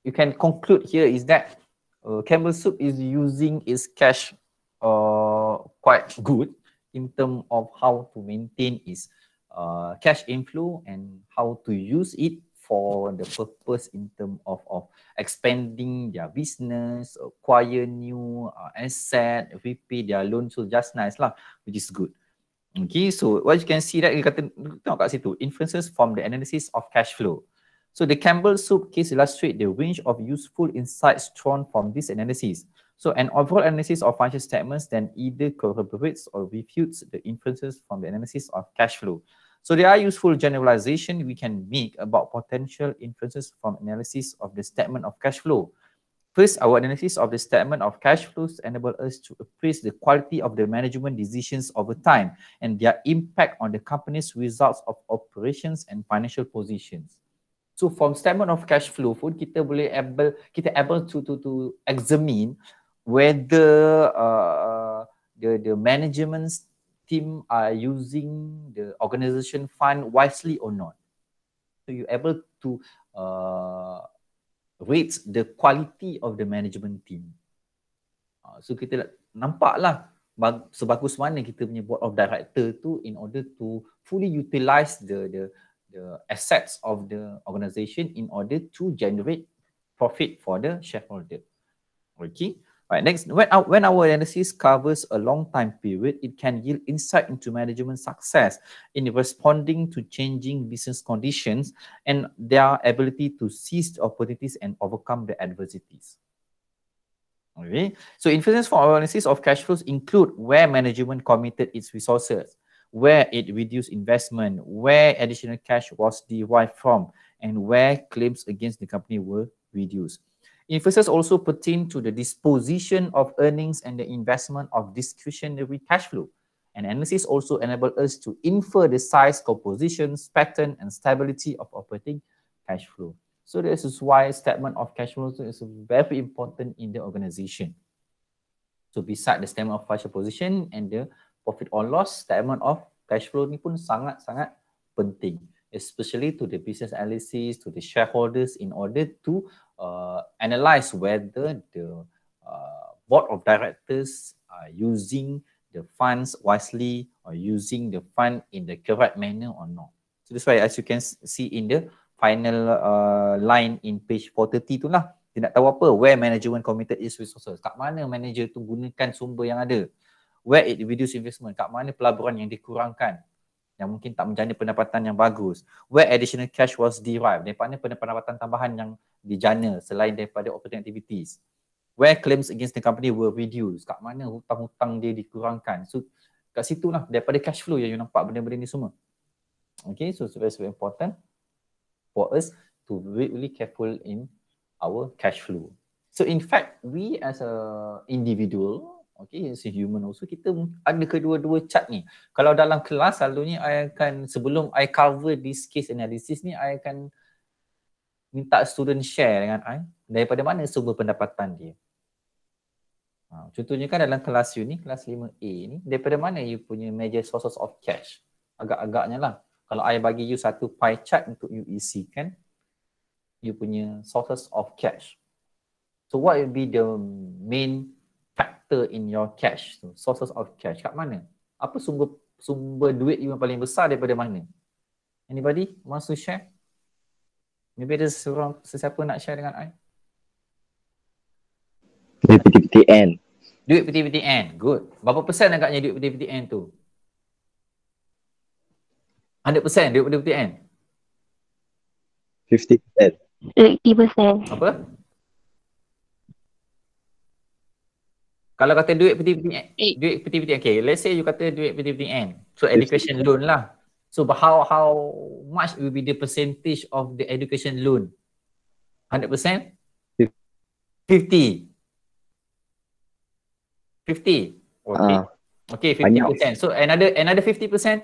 you can conclude here is that uh, Campbell Soup is using its cash uh, quite good in term of how to maintain its uh, cash inflow and how to use it for the purpose in term of of expanding their business, acquire new uh, asset, repay their loan. So just nice lah, which is good. Okay, so what you can see that, you kata, tengok kat situ, inferences from the analysis of cash flow. So the Campbell Soup case illustrate the range of useful insights drawn from this analysis. So an overall analysis of financial statements then either corroborates or refutes the inferences from the analysis of cash flow. So there are useful generalization we can make about potential inferences from analysis of the statement of cash flow. First, our analysis of the statement of cash flows enable us to appraise the quality of the management decisions over time and their impact on the company's results of operations and financial positions. So from statement of cash flow pun kita boleh able kita able to to to examine whether uh, the the management's team are using the organization fund wisely or not. So you able to uh, rate the quality of the management team. Uh, so kita nampaklah bag, sebagus mana kita punya board of director tu in order to fully utilize the the the assets of the organization in order to generate profit for the shareholder. Okay. Right, next, when our, when our analysis covers a long time period, it can yield insight into management success in responding to changing business conditions and their ability to seize opportunities and overcome the adversities. Okay, so influence for our analysis of cash flows include where management committed its resources, where it reduced investment, where additional cash was derived from, and where claims against the company were reduced. Emphasis also pertain to the disposition of earnings and the investment of discretionary cash flow. And analysis also enable us to infer the size, compositions, pattern, and stability of operating cash flow. So this is why statement of cash flow is very important in the organization. So beside the statement of financial position and the profit or loss, statement of cash flow ni pun sangat-sangat penting especially to the business analysis, to the shareholders in order to uh, analyze whether the uh, board of directors are using the funds wisely or using the fund in the correct manner or not. So that's why as you can see in the final uh, line in page 430 tu lah. Dia nak tahu apa, where management committed its resources. Kat mana manager tu gunakan sumber yang ada. Where it reduce investment. Kat mana pelaburan yang dikurangkan yang mungkin tak menjana pendapatan yang bagus where additional cash was derived daripada pendapatan tambahan yang dijana selain daripada operating activities where claims against the company were reduced kat mana hutang-hutang dia dikurangkan so kat situ lah daripada cash flow yang you nampak benda-benda ni semua okay so it's very, very important for us to be really careful in our cash flow so in fact we as a individual Okay, as human also, kita ada kedua-dua chart ni. Kalau dalam kelas, selalunya I akan, sebelum I cover this case analysis ni, I akan minta student share dengan I daripada mana sumber pendapatan dia. Ha, contohnya kan dalam kelas you ni, kelas 5A ni, daripada mana you punya major sources of cash? Agak-agaknya lah. Kalau I bagi you satu pie chart untuk you kan, you punya sources of cash. So what will be the main factor in your cash tu, sources of cash kat mana? Apa sumber sumber duit yang paling besar daripada mana? Anybody wants to share? Maybe ada seorang sesiapa nak share dengan I? Duit PTPTN. Duit PTPTN. Good. Berapa persen agaknya duit PTPTN tu? 100% duit PTPTN? 50%. 80%. Apa? kalau kata duit peti-peti eh. duit peti-peti okay let's say you kata duit peti-peti n so education loan lah so how how much will be the percentage of the education loan 100% Fifty. Fifty. okay uh, okay fifty banyak. so another another fifty percent?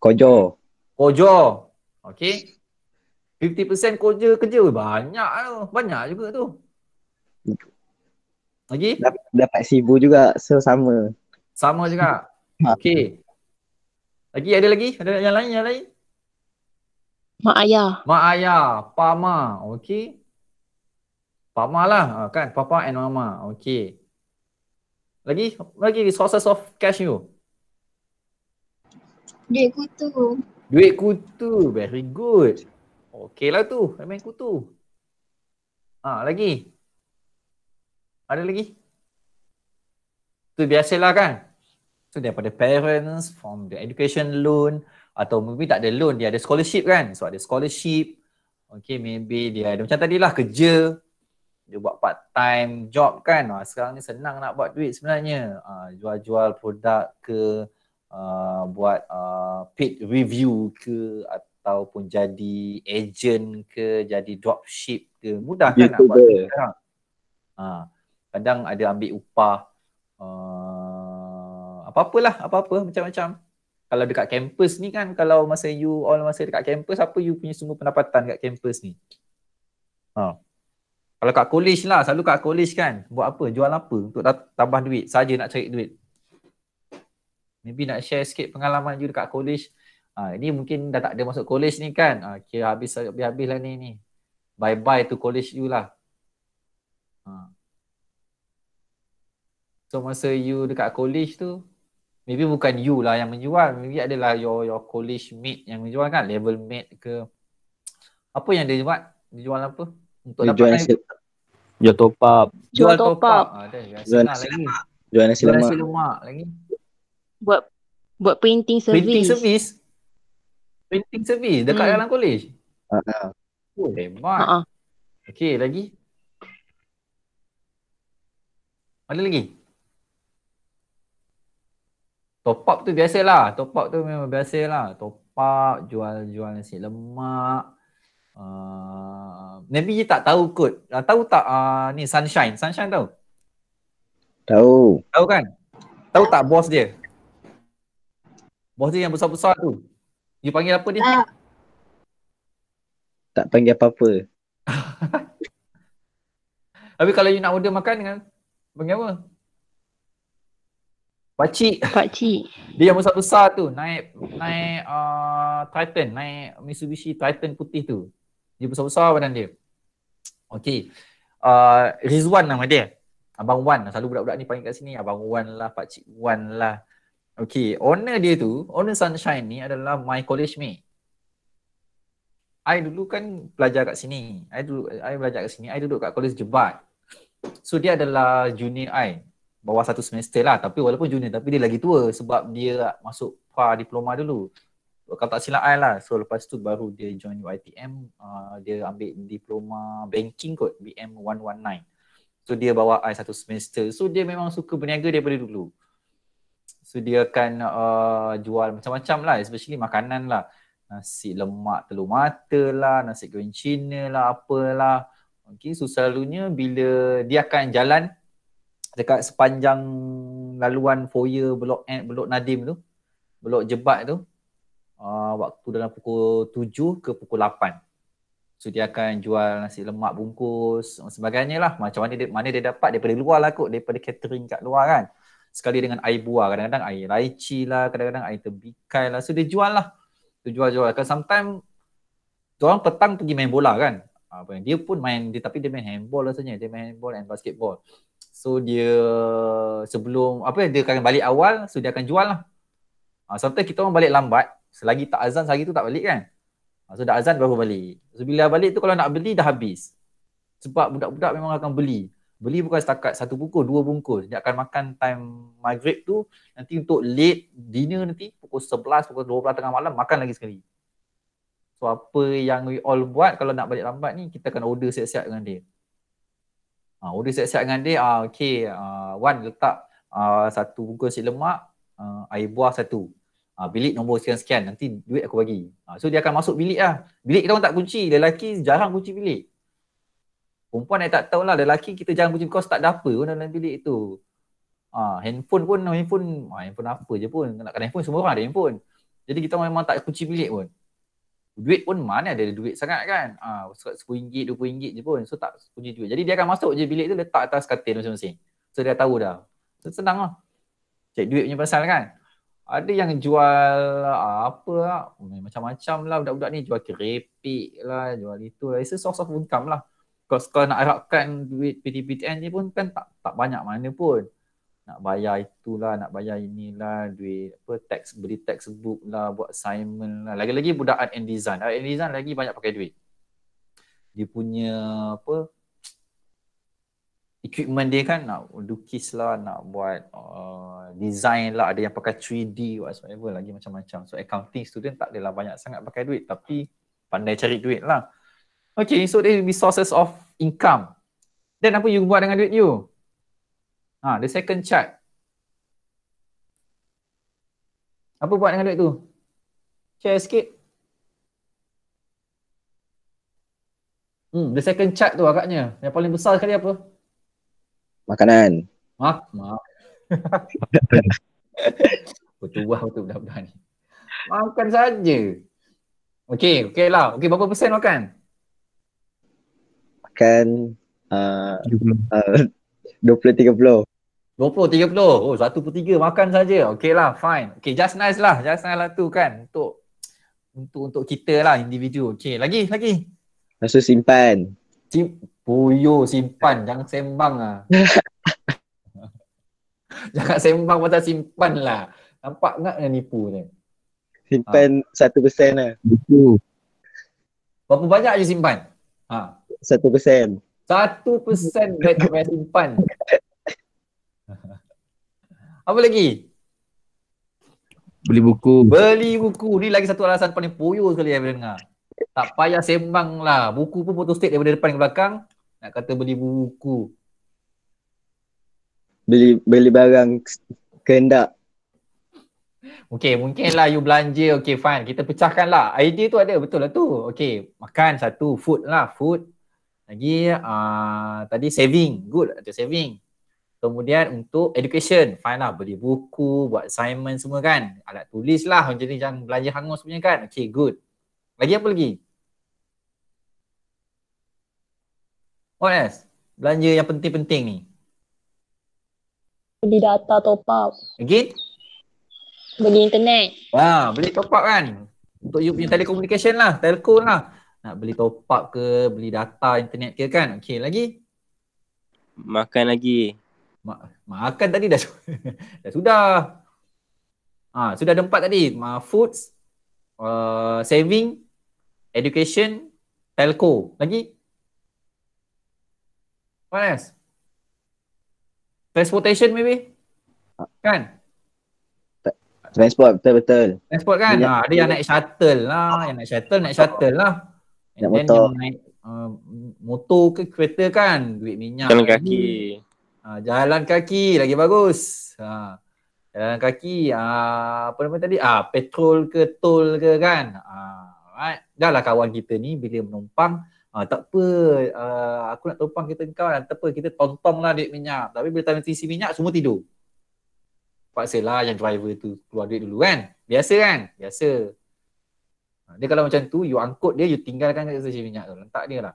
kojo kojo okay 50% kerja kerja banyak tu banyak juga tu lagi? Dapat, dapat sibu juga so sama. Sama juga. Ha. Okey. Lagi ada lagi? Ada yang lain yang lain? Mak ayah. Mak ayah, pama. Okey. Pama lah ah, kan papa and mama. Okey. Lagi lagi resources of cash you. Duit kutu. Duit kutu, very good. Okey lah tu, main kutu. Ah, lagi. Ada lagi? Itu biasalah kan? So daripada parents, from the education loan atau mungkin tak ada loan, dia ada scholarship kan? So ada scholarship, okay maybe dia ada macam lah kerja, dia buat part time job kan? Ha, sekarang ni senang nak buat duit sebenarnya. Ha, jual-jual produk ke, uh, buat uh, paid review ke ataupun jadi agent ke, jadi dropship ke, mudah kan nak buat sekarang? Ha kadang ada ambil upah uh, apa-apalah apa-apa macam-macam kalau dekat kampus ni kan kalau masa you all masa dekat kampus apa you punya semua pendapatan dekat kampus ni ha kalau kat college lah selalu kat college kan buat apa jual apa untuk tambah duit saja nak cari duit maybe nak share sikit pengalaman you dekat college ha, ini mungkin dah tak ada masuk college ni kan ha, kira habis habislah ni ni bye bye to college you lah ha. So masa you dekat college tu Maybe bukan you lah yang menjual Maybe adalah your your college mate yang menjual kan Level mate ke Apa yang dia buat? Dia jual apa? Untuk dia dapatkan jual nasi Jual top up Jual top up, up. Ha, jual, ah, lagi. jual nasi lemak Jual nasi lemak lagi Buat buat printing service Printing service? Printing service dekat hmm. dalam college? Haa uh-huh. Ah. Oh, hebat uh-huh. Okay lagi? Ada lagi? top up tu biasalah top up tu memang biasalah top up jual-jual nasi lemak uh, maybe you tak tahu kot uh, tahu tak uh, ni sunshine sunshine tahu tahu tahu kan tahu tak bos dia bos dia yang besar-besar tu you panggil apa dia tak, tak panggil apa-apa Tapi kalau you nak order makan dengan Panggil apa? Pak Cik. Dia yang besar-besar tu naik naik uh, Titan, naik Mitsubishi Titan putih tu. Dia besar-besar badan dia. Okey. Uh, Rizwan nama dia. Abang Wan selalu budak-budak ni panggil kat sini Abang Wan lah, Pak Wan lah. Okey, owner dia tu, owner Sunshine ni adalah my college mate. I dulu kan pelajar kat sini. I dulu I belajar kat sini. I duduk kat college Jebat. So dia adalah junior I bawah satu semester lah tapi walaupun junior tapi dia lagi tua sebab dia masuk PA diploma dulu kalau tak silap I lah so lepas tu baru dia join UiTM uh, ah, dia ambil diploma banking kot BM119 so dia bawa I satu semester so dia memang suka berniaga daripada dulu so dia akan uh, jual macam-macam lah especially makanan lah nasi lemak telur mata lah nasi goreng cina lah apalah Okay, so selalunya bila dia akan jalan dekat sepanjang laluan foyer blok N, blok Nadim tu, blok Jebat tu, uh, waktu dalam pukul tujuh ke pukul lapan So dia akan jual nasi lemak bungkus sebagainya lah. Macam mana dia, mana dia dapat daripada luar lah kot, daripada catering kat luar kan. Sekali dengan air buah, kadang-kadang air laici lah, kadang-kadang air terbikai lah. So dia jual lah. Dia jual-jual. Kan sometimes, tu orang petang pergi main bola kan. Ah, dia pun main dia, tapi dia main handball lah rasanya dia main handball and basketball So dia sebelum apa dia akan balik awal so dia akan jual lah. Ha, sometimes kita orang balik lambat selagi tak azan sehari tu tak balik kan. Ha, so dah azan baru balik. So bila balik tu kalau nak beli dah habis. Sebab budak-budak memang akan beli. Beli bukan setakat satu bungkus, dua bungkus. Dia akan makan time maghrib tu nanti untuk late dinner nanti pukul 11, pukul 12 tengah malam makan lagi sekali. So apa yang we all buat kalau nak balik lambat ni kita akan order siap-siap dengan dia. Ha, ah, order siap-siap dengan dia, uh, okay, uh, Wan letak uh, satu bungkus si lemak, uh, air buah satu. Uh, bilik nombor sekian-sekian, nanti duit aku bagi. Uh, so dia akan masuk bilik lah. Bilik kita orang tak kunci, lelaki jarang kunci bilik. Perempuan saya tak tahu lah lelaki kita jarang kunci because tak ada apa pun dalam bilik tu. Uh, handphone pun, handphone, handphone apa je pun. Nak kena handphone, semua orang ada handphone. Jadi kita memang tak kunci bilik pun duit pun mana ada duit sangat kan ah uh, RM10 RM20 je pun so tak punya duit jadi dia akan masuk je bilik tu letak atas katil masing-masing so dia tahu dah so senang lah cek duit punya pasal kan ada yang jual apa lah, oh, macam-macam lah budak-budak ni jual keripik lah, jual itu lah. It's a source of income lah. Kalau, kalau nak harapkan duit PTPTN ni pun kan tak tak banyak mana pun nak bayar itulah, nak bayar inilah, duit apa, tax, beli textbook lah, buat assignment lah. Lagi-lagi budak art and design. Art and design lagi banyak pakai duit. Dia punya apa, equipment dia kan nak lukis lah, nak buat uh, design lah, ada yang pakai 3D whatsoever lagi macam-macam. So accounting student tak adalah banyak sangat pakai duit tapi pandai cari duit lah. Okay, so there will be sources of income. Then apa you buat dengan duit you? Ha, the second chart. Apa buat dengan duit tu? Share sikit. Hmm, the second chart tu agaknya. Yang paling besar sekali apa? Makanan. Mak, mak. betul wah betul budak-budak ni. Makan saja. Okey, okey lah. Okey, berapa persen makan? Makan uh, uh, 20-30. 20, 30. Oh, 1 per 3 makan saja. Okay lah, fine. Okay, just nice lah. Just nice lah tu kan. Untuk untuk untuk kita lah, individu. Okay, lagi, lagi. Rasa simpan. Sim Puyo simpan. Jangan sembang lah. Jangan sembang pasal simpan lah. Nampak nggak nak nipu ni? Simpan ha. Ah. 1% lah. Nipu. Berapa banyak je simpan? Ha. 1%. 1% dah simpan. Apa lagi? Beli buku. Beli buku. Ni lagi satu alasan paling puyuh sekali yang saya dengar. Tak payah sembang lah. Buku pun putus state daripada depan ke belakang. Nak kata beli buku. Beli beli barang kehendak. Okay, mungkin lah you belanja. Okay, fine. Kita pecahkan lah. Idea tu ada. Betul lah tu. Okay, makan satu. Food lah. Food. Lagi uh, tadi saving. Good. Ada saving. Kemudian untuk education, fine lah beli buku, buat assignment semua kan. Alat tulis lah macam ni jangan belajar hangus punya kan. Okay good. Lagi apa lagi? What else? Belanja yang penting-penting ni. Beli data top up. Again? Beli internet. Wah, beli top up kan. Untuk you punya telecommunication lah, telco lah. Nak beli top up ke, beli data internet ke kan. Okay, lagi? Makan lagi makan tadi dah, dah sudah. ha, sudah ada empat tadi. Ma foods, uh, saving, education, telco. Lagi? What else? Transportation maybe? Kan? Transport betul betul. Transport kan? Ha, ada yang naik shuttle lah, yang naik shuttle, naik shuttle lah. And naik motor. Yang naik uh, motor ke kereta kan, duit minyak. Jalan kaki. Ha, jalan kaki lagi bagus. Ha, jalan kaki ha, apa nama tadi? Ah ha, petrol ke tol ke kan? Ha, right. Dahlah kawan kita ni bila menumpang ha, tak apa ha, aku nak tumpang kita kau dan lah. tak apa kita tontonglah duit minyak. Tapi bila tengah isi minyak semua tidur. Paksalah yang driver tu keluar duit dulu kan? Biasa kan? Biasa. Ha, dia kalau macam tu, you angkut dia, you tinggalkan kat stesen minyak tu. Letak dia lah.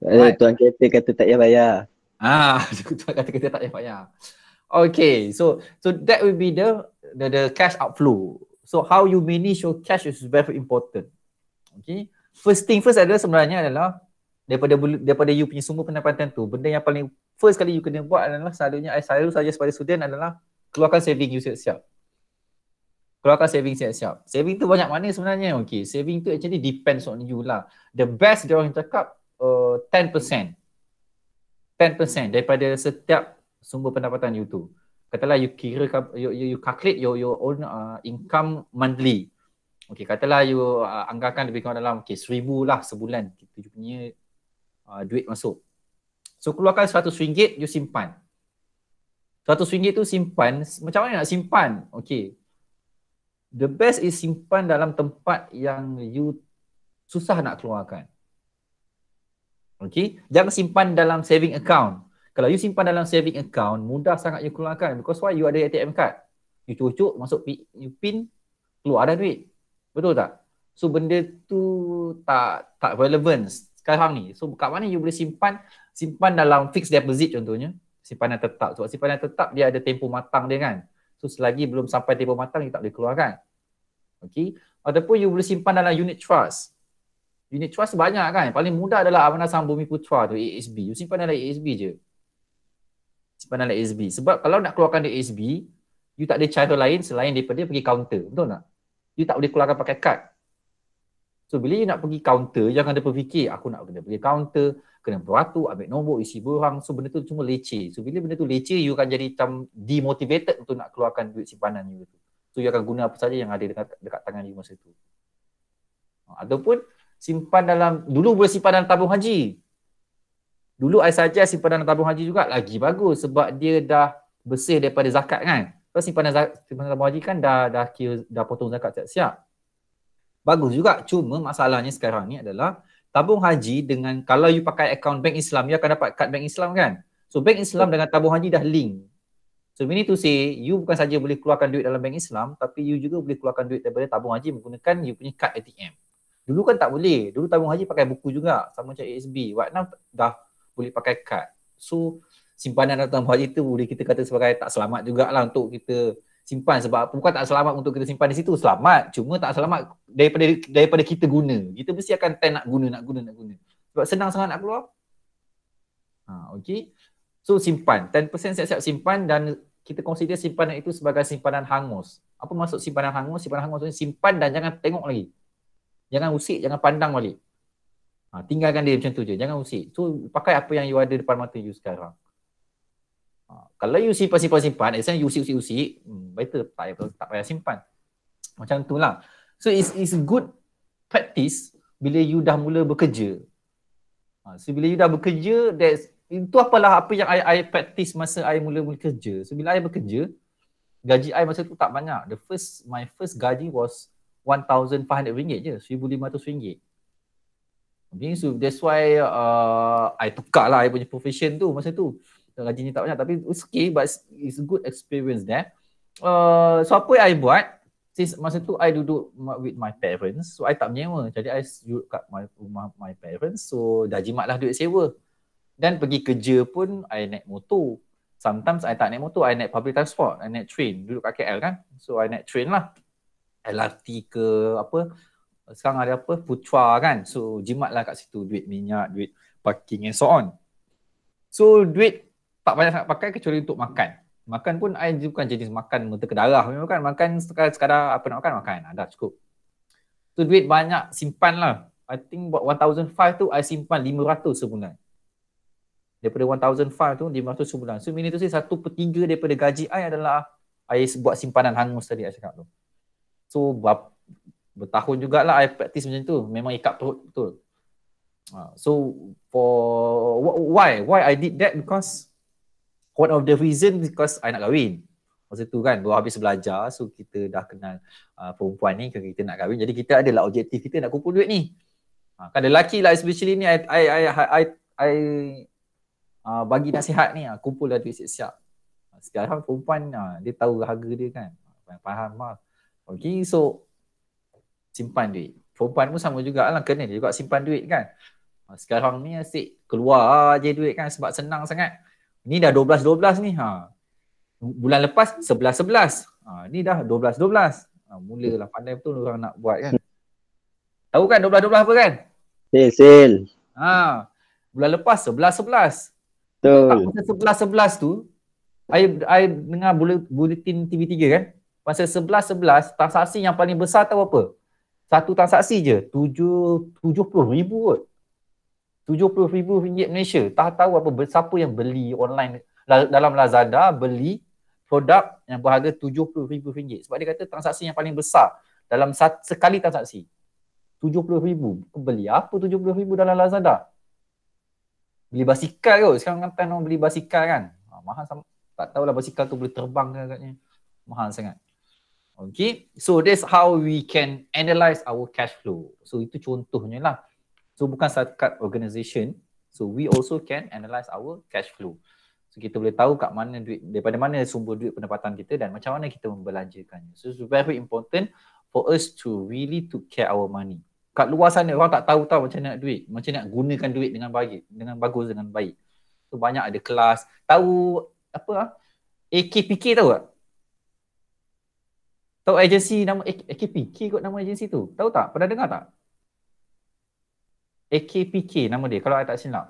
Eh, tuan kereta kata tak payah bayar. Ah, tuan kata kita tak payah. Okay, so so that will be the the, the cash outflow. So how you manage your cash is very important. Okay, first thing first adalah sebenarnya adalah daripada daripada you punya sumber pendapatan tu, benda yang paling first kali you kena buat adalah selalunya I eh, selalu saja sebagai student adalah keluarkan saving you siap-siap. Keluarkan saving siap-siap. Saving tu banyak mana sebenarnya? Okay, saving tu actually depends on you lah. The best dia orang cakap uh, 10%. 10% daripada setiap sumber pendapatan you tu. Katalah you kira you you, you calculate your your own uh, income monthly. Okey, katalah you uh, anggarkan lebih kurang dalam okey, seribu lah sebulan kita punya uh, duit masuk. So keluarkan seratus ringgit, you simpan. Seratus ringgit tu simpan, macam mana nak simpan? Okey, The best is simpan dalam tempat yang you susah nak keluarkan. Okey, jangan simpan dalam saving account. Kalau you simpan dalam saving account, mudah sangat you keluarkan because why you ada ATM card. You cucuk masuk you pin keluar ada duit. Betul tak? So benda tu tak tak relevant sekarang ni. So kat mana you boleh simpan simpan dalam fixed deposit contohnya, yang tetap. Sebab yang tetap dia ada tempoh matang dia kan. So selagi belum sampai tempoh matang you tak boleh keluarkan. Okey. Ataupun you boleh simpan dalam unit trust unit trust banyak kan paling mudah adalah amanah saham bumi putra tu ASB you simpan dalam ASB je simpan dalam ASB sebab kalau nak keluarkan di ASB you tak ada cara lain selain daripada pergi counter betul tak you tak boleh keluarkan pakai kad so bila you nak pergi counter. jangan ada berfikir aku nak kena pergi counter. kena beratur ambil nombor isi borang so benda tu cuma leceh so bila benda tu leceh you akan jadi macam demotivated untuk nak keluarkan duit simpanan you tu so you akan guna apa saja yang ada dekat, dekat tangan you masa tu ha, ataupun simpan dalam dulu boleh simpan dalam tabung haji. Dulu I saja simpan dalam tabung haji juga lagi bagus sebab dia dah bersih daripada zakat kan. Kalau simpan dalam, tabung haji kan dah dah kira, dah potong zakat siap-siap. Bagus juga cuma masalahnya sekarang ni adalah tabung haji dengan kalau you pakai akaun bank Islam you akan dapat kad bank Islam kan. So bank Islam dengan tabung haji dah link. So ini tu to say you bukan saja boleh keluarkan duit dalam bank Islam tapi you juga boleh keluarkan duit daripada tabung haji menggunakan you punya kad ATM. Dulu kan tak boleh. Dulu tabung haji pakai buku juga. Sama macam ASB. Right now dah boleh pakai kad. So simpanan dalam tabung haji tu boleh kita kata sebagai tak selamat jugalah untuk kita simpan sebab apa? bukan tak selamat untuk kita simpan di situ selamat cuma tak selamat daripada daripada kita guna kita mesti akan tend nak guna nak guna nak guna sebab senang sangat nak keluar ha, okay. so simpan 10% siap-siap simpan dan kita consider simpanan itu sebagai simpanan hangus apa maksud simpanan hangus simpanan hangus ni simpan dan jangan tengok lagi Jangan usik, jangan pandang balik. Ha, tinggalkan dia macam tu je. Jangan usik. Tu so, pakai apa yang you ada depan mata you sekarang. Ha, kalau you simpan simpan simpan, eh you usik usik usik, hmm, better tak payah, tak payah simpan. Macam tu lah. So it's it's good practice bila you dah mula bekerja. Ha, so bila you dah bekerja, that's itu apalah apa yang I, I practice masa I mula mula kerja. So bila I bekerja, gaji I masa tu tak banyak. The first my first gaji was RM1,500 je, rm ringgit. Mungkin so that's why uh, I tukar lah I punya profession tu masa tu. Rajinnya tak banyak tapi it's okay but it's a good experience there. Uh, so apa yang I buat, since masa tu I duduk with my parents, so I tak menyewa. Jadi I duduk kat my, rumah my parents, so dah jimat lah duit sewa. Dan pergi kerja pun I naik motor. Sometimes I tak naik motor, I naik public transport, I naik train. Duduk kat KL kan, so I naik train lah. LRT ke apa sekarang ada apa putra kan so jimatlah kat situ duit minyak duit parking and so on so duit tak banyak nak pakai kecuali untuk makan makan pun I bukan jenis makan mata kedarah memang kan makan sekadar, sekadar apa nak makan makan ada ah, ha, cukup so duit banyak simpan lah I think buat 1005 tu I simpan 500 sebulan daripada 1005 tu 500 sebulan so minit tu sih satu per tiga daripada gaji I adalah I buat simpanan hangus tadi I cakap tu So bap, bertahun jugalah I practice macam tu. Memang ikat perut tu. Uh, ha, so for why why I did that because one of the reason because I nak kahwin. Masa tu kan baru habis belajar so kita dah kenal uh, perempuan ni kita nak kahwin jadi kita adalah objektif kita nak kumpul duit ni. Ha, uh, kan lelaki lah especially ni I I I I, I, I ha, uh, bagi nasihat ni uh, kumpul lah duit siap-siap. Sekarang perempuan uh, dia tahu harga dia kan. Faham, faham mah Okay, so simpan duit. Perempuan pun sama jugalah kena juga simpan duit kan. Ha, sekarang ni asyik keluar je duit kan sebab senang sangat. Ni dah 12-12 ni. Ha. Bulan lepas 11-11. Ha, ni dah 12-12. Ha, mulalah pandai betul orang nak buat kan. Tahu kan 12-12 apa kan? Sale, sale. Ha. Bulan lepas 11-11. Betul. Tak 11-11 tu, I, I dengar buletin TV3 kan? masa 11-11 transaksi yang paling besar tahu apa? Satu transaksi je, tujuh, RM70,000 kot. ribu ringgit Malaysia. Tak tahu apa siapa yang beli online dalam Lazada beli produk yang berharga RM70,000. Sebab dia kata transaksi yang paling besar dalam sekali transaksi. tujuh puluh ribu. Beli apa puluh ribu dalam Lazada? Beli basikal kot. Sekarang kan orang beli basikal kan. Ha, mahal sama. Tak tahulah basikal tu boleh terbang ke agaknya. Mahal sangat. Okay. So that's how we can analyze our cash flow. So itu contohnya lah. So bukan sahaja organisation. So we also can analyze our cash flow. So kita boleh tahu kat mana duit, daripada mana sumber duit pendapatan kita dan macam mana kita membelanjakannya. So it's very important for us to really to care our money. Kat luar sana orang tak tahu tahu macam nak duit, macam nak gunakan duit dengan baik, dengan bagus, dengan baik. So banyak ada kelas, tahu apa AKPK ah? tahu tak? Tahu agensi nama AKP, K kot nama agensi tu. Tahu tak? Pernah dengar tak? AKPK nama dia kalau saya tak silap.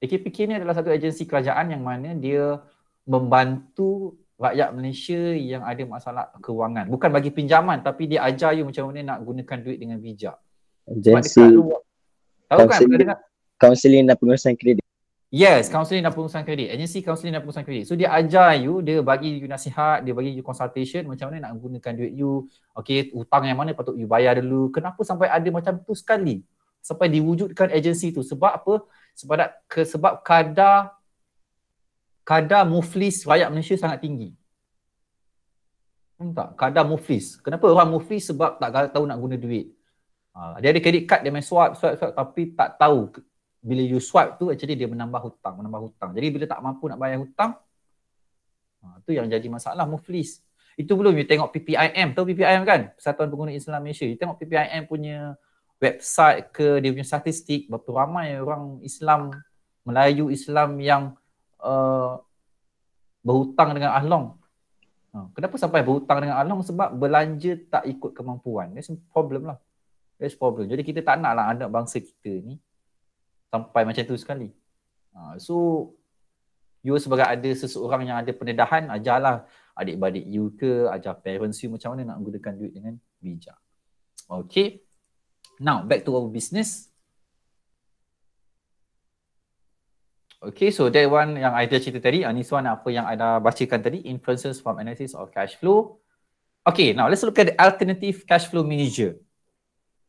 AKPK ni adalah satu agensi kerajaan yang mana dia membantu rakyat Malaysia yang ada masalah kewangan. Bukan bagi pinjaman tapi dia ajar you macam mana nak gunakan duit dengan bijak. Agensi. Tahu kan? Pernah dengar? Counseling dan pengurusan kredit. Yes, counseling dan pengurusan kredit. Agency counseling dan pengurusan kredit. So dia ajar you, dia bagi you nasihat, dia bagi you consultation macam mana nak gunakan duit you. Okay, hutang yang mana patut you bayar dulu. Kenapa sampai ada macam tu sekali? Sampai diwujudkan agency tu. Sebab apa? Sebab, ke, sebab kadar kadar muflis rakyat Malaysia sangat tinggi. Faham tak? Kadar muflis. Kenapa orang muflis? Sebab tak tahu nak guna duit. Ha, dia ada credit card, dia main swap swap swap, tapi tak tahu bila you swipe tu actually dia menambah hutang, menambah hutang. Jadi bila tak mampu nak bayar hutang, ha, tu yang jadi masalah muflis. Itu belum you tengok PPIM, tahu PPIM kan? Persatuan Pengguna Islam Malaysia. You tengok PPIM punya website ke dia punya statistik berapa ramai orang Islam Melayu Islam yang uh, berhutang dengan Ahlong. Ha, kenapa sampai berhutang dengan Ahlong? Sebab belanja tak ikut kemampuan. That's problem lah. That's problem. Jadi kita tak nak lah anak bangsa kita ni sampai macam tu sekali. Ha, so you sebagai ada seseorang yang ada pendedahan, ajarlah adik-adik you ke, ajar parents you macam mana nak gunakan duit dengan bijak. Okay. Now back to our business. Okay, so that one yang I dah cerita tadi, uh, this one apa yang I dah bacakan tadi, inferences from analysis of cash flow. Okay, now let's look at the alternative cash flow manager.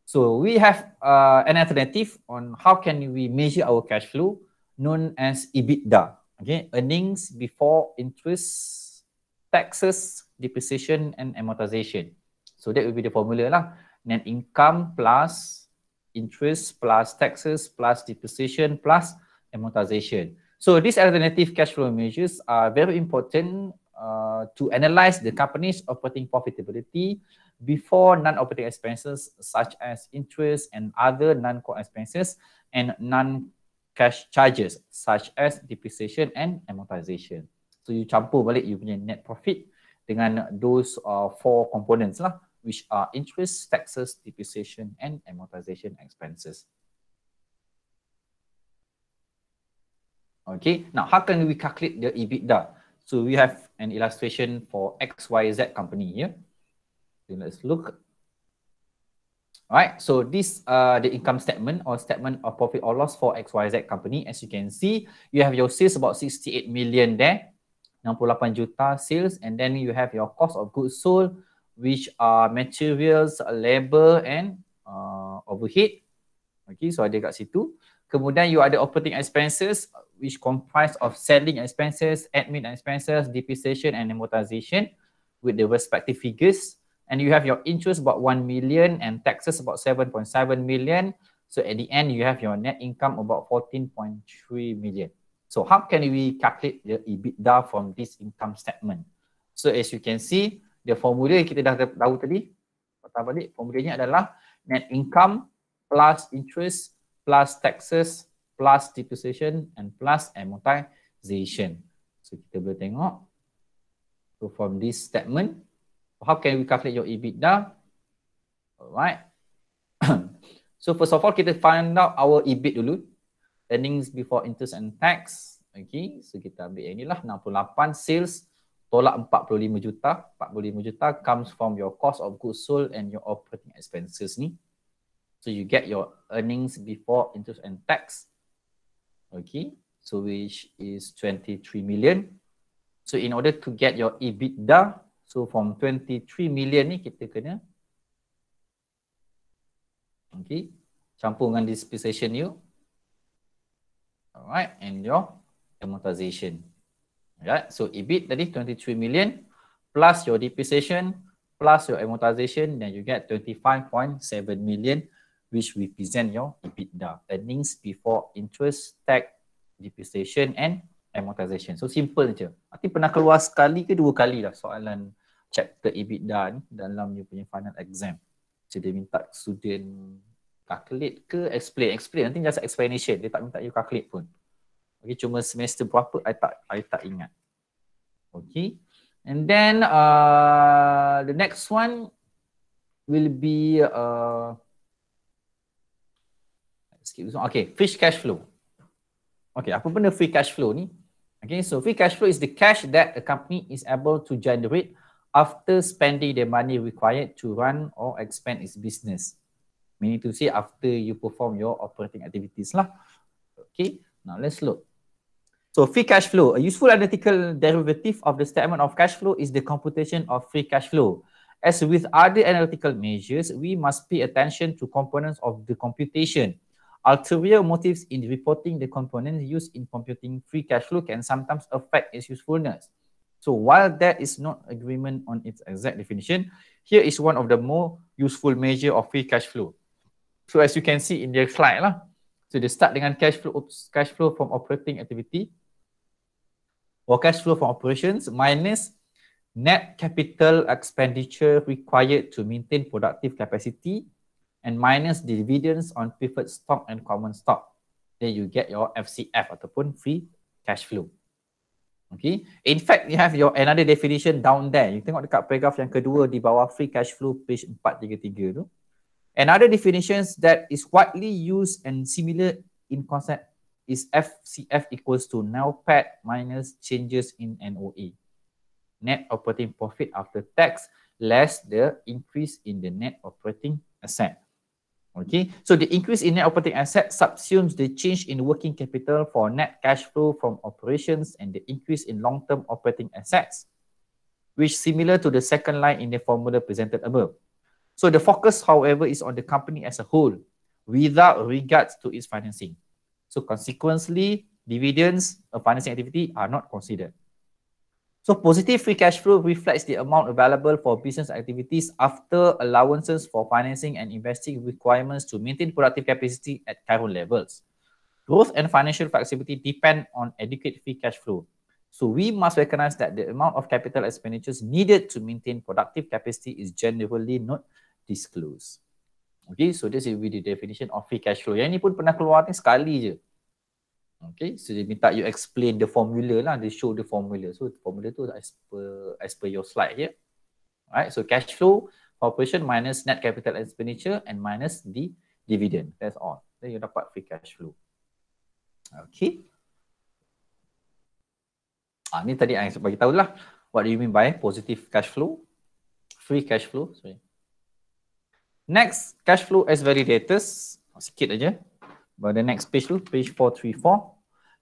So we have uh, an alternative on how can we measure our cash flow, known as EBITDA. Okay, earnings before interest, taxes, depreciation, and amortization. So that will be the formula lah. Net income plus interest plus taxes plus depreciation plus amortization. So these alternative cash flow measures are very important uh, to analyze the company's operating profitability. before non-operating expenses such as interest and other non-core expenses and non-cash charges such as depreciation and amortization. So you campur balik you punya net profit dengan those uh, four components lah which are interest, taxes, depreciation and amortization expenses. Okay, now how can we calculate the EBITDA? So we have an illustration for XYZ company here. Okay, let's look. All right, so this uh, the income statement or statement of profit or loss for XYZ company. As you can see, you have your sales about 68 million there, 68 juta sales, and then you have your cost of goods sold, which are materials, labor, and uh, overhead. Okay, so ada kat situ. Kemudian you ada operating expenses which comprise of selling expenses, admin expenses, depreciation and amortization with the respective figures. and you have your interest about 1 million and taxes about 7.7 million. So at the end, you have your net income about 14.3 million. So how can we calculate the EBITDA from this income statement? So as you can see, the formula kita dah tahu tadi, patah balik, formulanya adalah net income plus interest plus taxes plus depreciation and plus amortization. So kita boleh tengok. So from this statement, how can we calculate your EBITDA? Alright. so first of all, kita find out our EBIT dulu. Earnings before interest and tax. Okay, so kita ambil yang inilah 68 sales tolak 45 juta. 45 juta comes from your cost of goods sold and your operating expenses ni. So you get your earnings before interest and tax. Okay, so which is 23 million. So in order to get your EBITDA, So from 23 million ni kita kena Okay Campur dengan dispensation you Alright and your amortization Alright so EBIT tadi 23 million Plus your depreciation Plus your amortization then you get 25.7 million Which represent your EBITDA Earnings before interest tax depreciation and amortization So simple je Nanti pernah keluar sekali ke dua kali lah soalan chapter EBITDA ni dalam dia punya final exam. So dia minta student calculate ke explain explain nanti just explanation dia tak minta you calculate pun. Okay, cuma semester berapa I tak I tak ingat. Okay, And then uh, the next one will be uh, Okay, free cash flow. Okay, apa benda free cash flow ni? Okay, so free cash flow is the cash that a company is able to generate after spending the money required to run or expand its business. Meaning to say after you perform your operating activities lah. Okay, now let's look. So free cash flow, a useful analytical derivative of the statement of cash flow is the computation of free cash flow. As with other analytical measures, we must pay attention to components of the computation. Ulterior motives in reporting the components used in computing free cash flow can sometimes affect its usefulness. So while there is not agreement on its exact definition, here is one of the more useful measure of free cash flow. So as you can see in their slide lah, so they start dengan cash flow oops, cash flow from operating activity or cash flow from operations minus net capital expenditure required to maintain productive capacity and minus dividends on preferred stock and common stock. Then you get your FCF ataupun free cash flow. Okay. In fact, you have your another definition down there. You tengok dekat paragraph yang kedua di bawah free cash flow page 433 tu. Another definitions that is widely used and similar in concept is FCF equals to pat e minus changes in NOA. Net operating profit after tax less the increase in the net operating asset. Okay, so the increase in net operating assets subsumes the change in working capital for net cash flow from operations and the increase in long-term operating assets, which similar to the second line in the formula presented above. So the focus, however, is on the company as a whole without regards to its financing. So consequently, dividends of financing activity are not considered. So positive free cash flow reflects the amount available for business activities after allowances for financing and investing requirements to maintain productive capacity at current levels. Growth and financial flexibility depend on adequate free cash flow. So we must recognize that the amount of capital expenditures needed to maintain productive capacity is generally not disclosed. Okay, so this will be the definition of free cash flow. Yang ni pun pernah keluar ni sekali je. Okay, so dia minta you explain the formula lah, dia show the formula. So formula tu as per, as per your slide here. Alright, so cash flow operation minus net capital expenditure and minus the dividend. That's all. Then you dapat free cash flow. Okay. Ah, ni tadi yang saya bagi tahu lah. What do you mean by positive cash flow? Free cash flow, sorry. Next, cash flow as validators. Sikit aja. But the next page, page 434.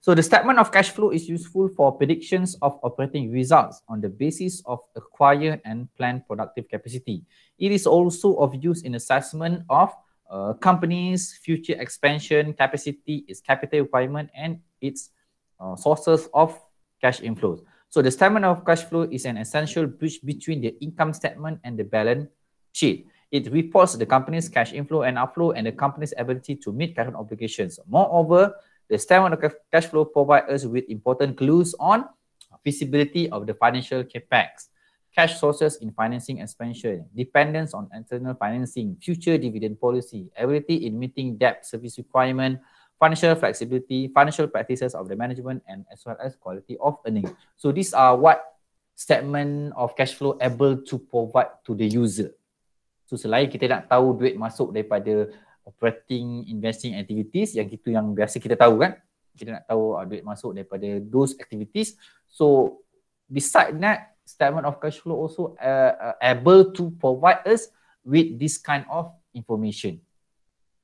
So the statement of cash flow is useful for predictions of operating results on the basis of acquired and planned productive capacity. It is also of use in assessment of uh, companies' future expansion capacity, its capital requirement, and its uh, sources of cash inflows. So the statement of cash flow is an essential bridge between the income statement and the balance sheet. It reports the company's cash inflow and outflow and the company's ability to meet current obligations. Moreover, the statement of cash flow provides us with important clues on feasibility of the financial capex, cash sources in financing expansion, dependence on external financing, future dividend policy, ability in meeting debt service requirement, financial flexibility, financial practices of the management, and as well as quality of earning. So these are what statement of cash flow able to provide to the user. So selain kita nak tahu duit masuk daripada operating investing activities yang itu yang biasa kita tahu kan kita nak tahu uh, duit masuk daripada those activities so beside that statement of cash flow also uh, uh, able to provide us with this kind of information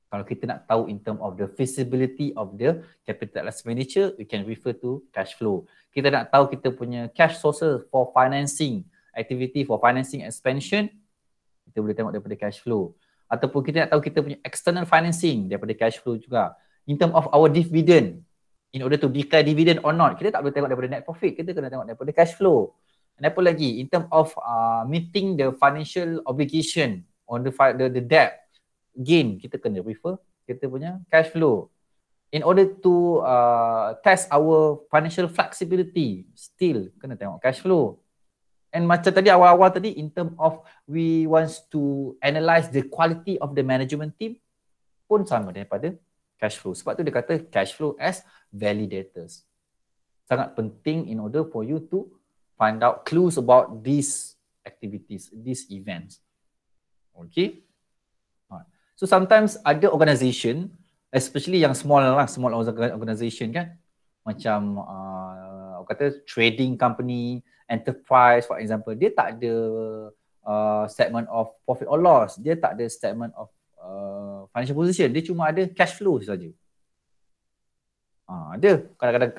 kalau kita nak tahu in term of the feasibility of the capital expenditure we can refer to cash flow kita nak tahu kita punya cash sources for financing activity for financing expansion kita boleh tengok daripada cash flow ataupun kita nak tahu kita punya external financing daripada cash flow juga in term of our dividend in order to declare dividend or not kita tak boleh tengok daripada net profit kita kena tengok daripada cash flow and apa lagi in term of uh, meeting the financial obligation on the, the the debt gain kita kena refer kita punya cash flow in order to uh, test our financial flexibility still kena tengok cash flow And macam tadi awal-awal tadi in term of we wants to analyze the quality of the management team pun sama daripada cash flow. Sebab tu dia kata cash flow as validators. Sangat penting in order for you to find out clues about these activities, these events. Okay. So sometimes ada organisation, especially yang small lah, small organisation kan, macam uh, kata trading company, enterprise for example dia tak ada uh, statement of profit or loss dia tak ada statement of uh, financial position dia cuma ada cash flow saja ha, ada kadang-kadang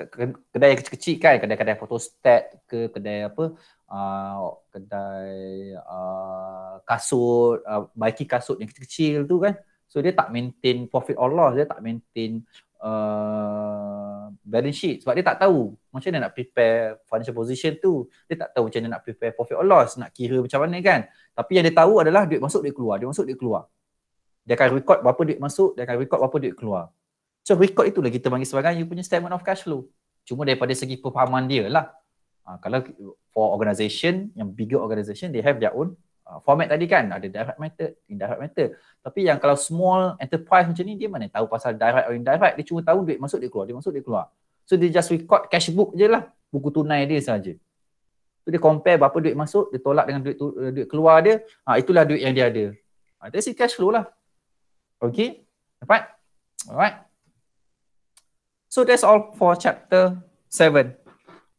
kedai yang kecil-kecil kan kedai-kedai kadang photostat ke kedai apa uh, kedai uh, kasut uh, baiki kasut yang kecil-kecil tu kan so dia tak maintain profit or loss dia tak maintain uh, balance sheet sebab dia tak tahu macam mana nak prepare financial position tu dia tak tahu macam mana nak prepare profit or loss nak kira macam mana kan tapi yang dia tahu adalah duit masuk duit keluar dia masuk duit keluar dia akan record berapa duit masuk dia akan record berapa duit keluar so record itulah kita panggil sebagai you punya statement of cash flow cuma daripada segi pemahaman dia lah ha, kalau for organisation yang bigger organisation they have their own Ah, format tadi kan ada direct method, indirect method. Tapi yang kalau small enterprise macam ni dia mana tahu pasal direct or indirect dia cuma tahu duit masuk dia keluar, dia masuk dia keluar. So dia just record cash book je lah, buku tunai dia saja. So dia compare berapa duit masuk, dia tolak dengan duit, tu, eh, duit keluar dia, ha, itulah duit yang dia ada. Ha, ah, that's it cash flow lah. Okay, dapat? Alright. So that's all for chapter 7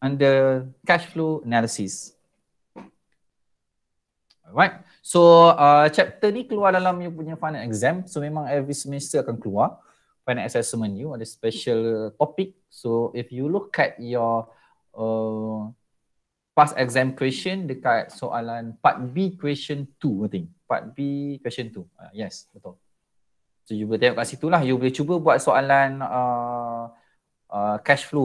under cash flow analysis. Alright. So uh, chapter ni keluar dalam you punya final exam. So memang every semester akan keluar final assessment you ada special topic. So if you look at your uh, past exam question dekat soalan part B question 2 I think. Part B question 2. Uh, yes, betul. So you boleh tengok kat situ lah. You boleh cuba buat soalan uh, uh, cash flow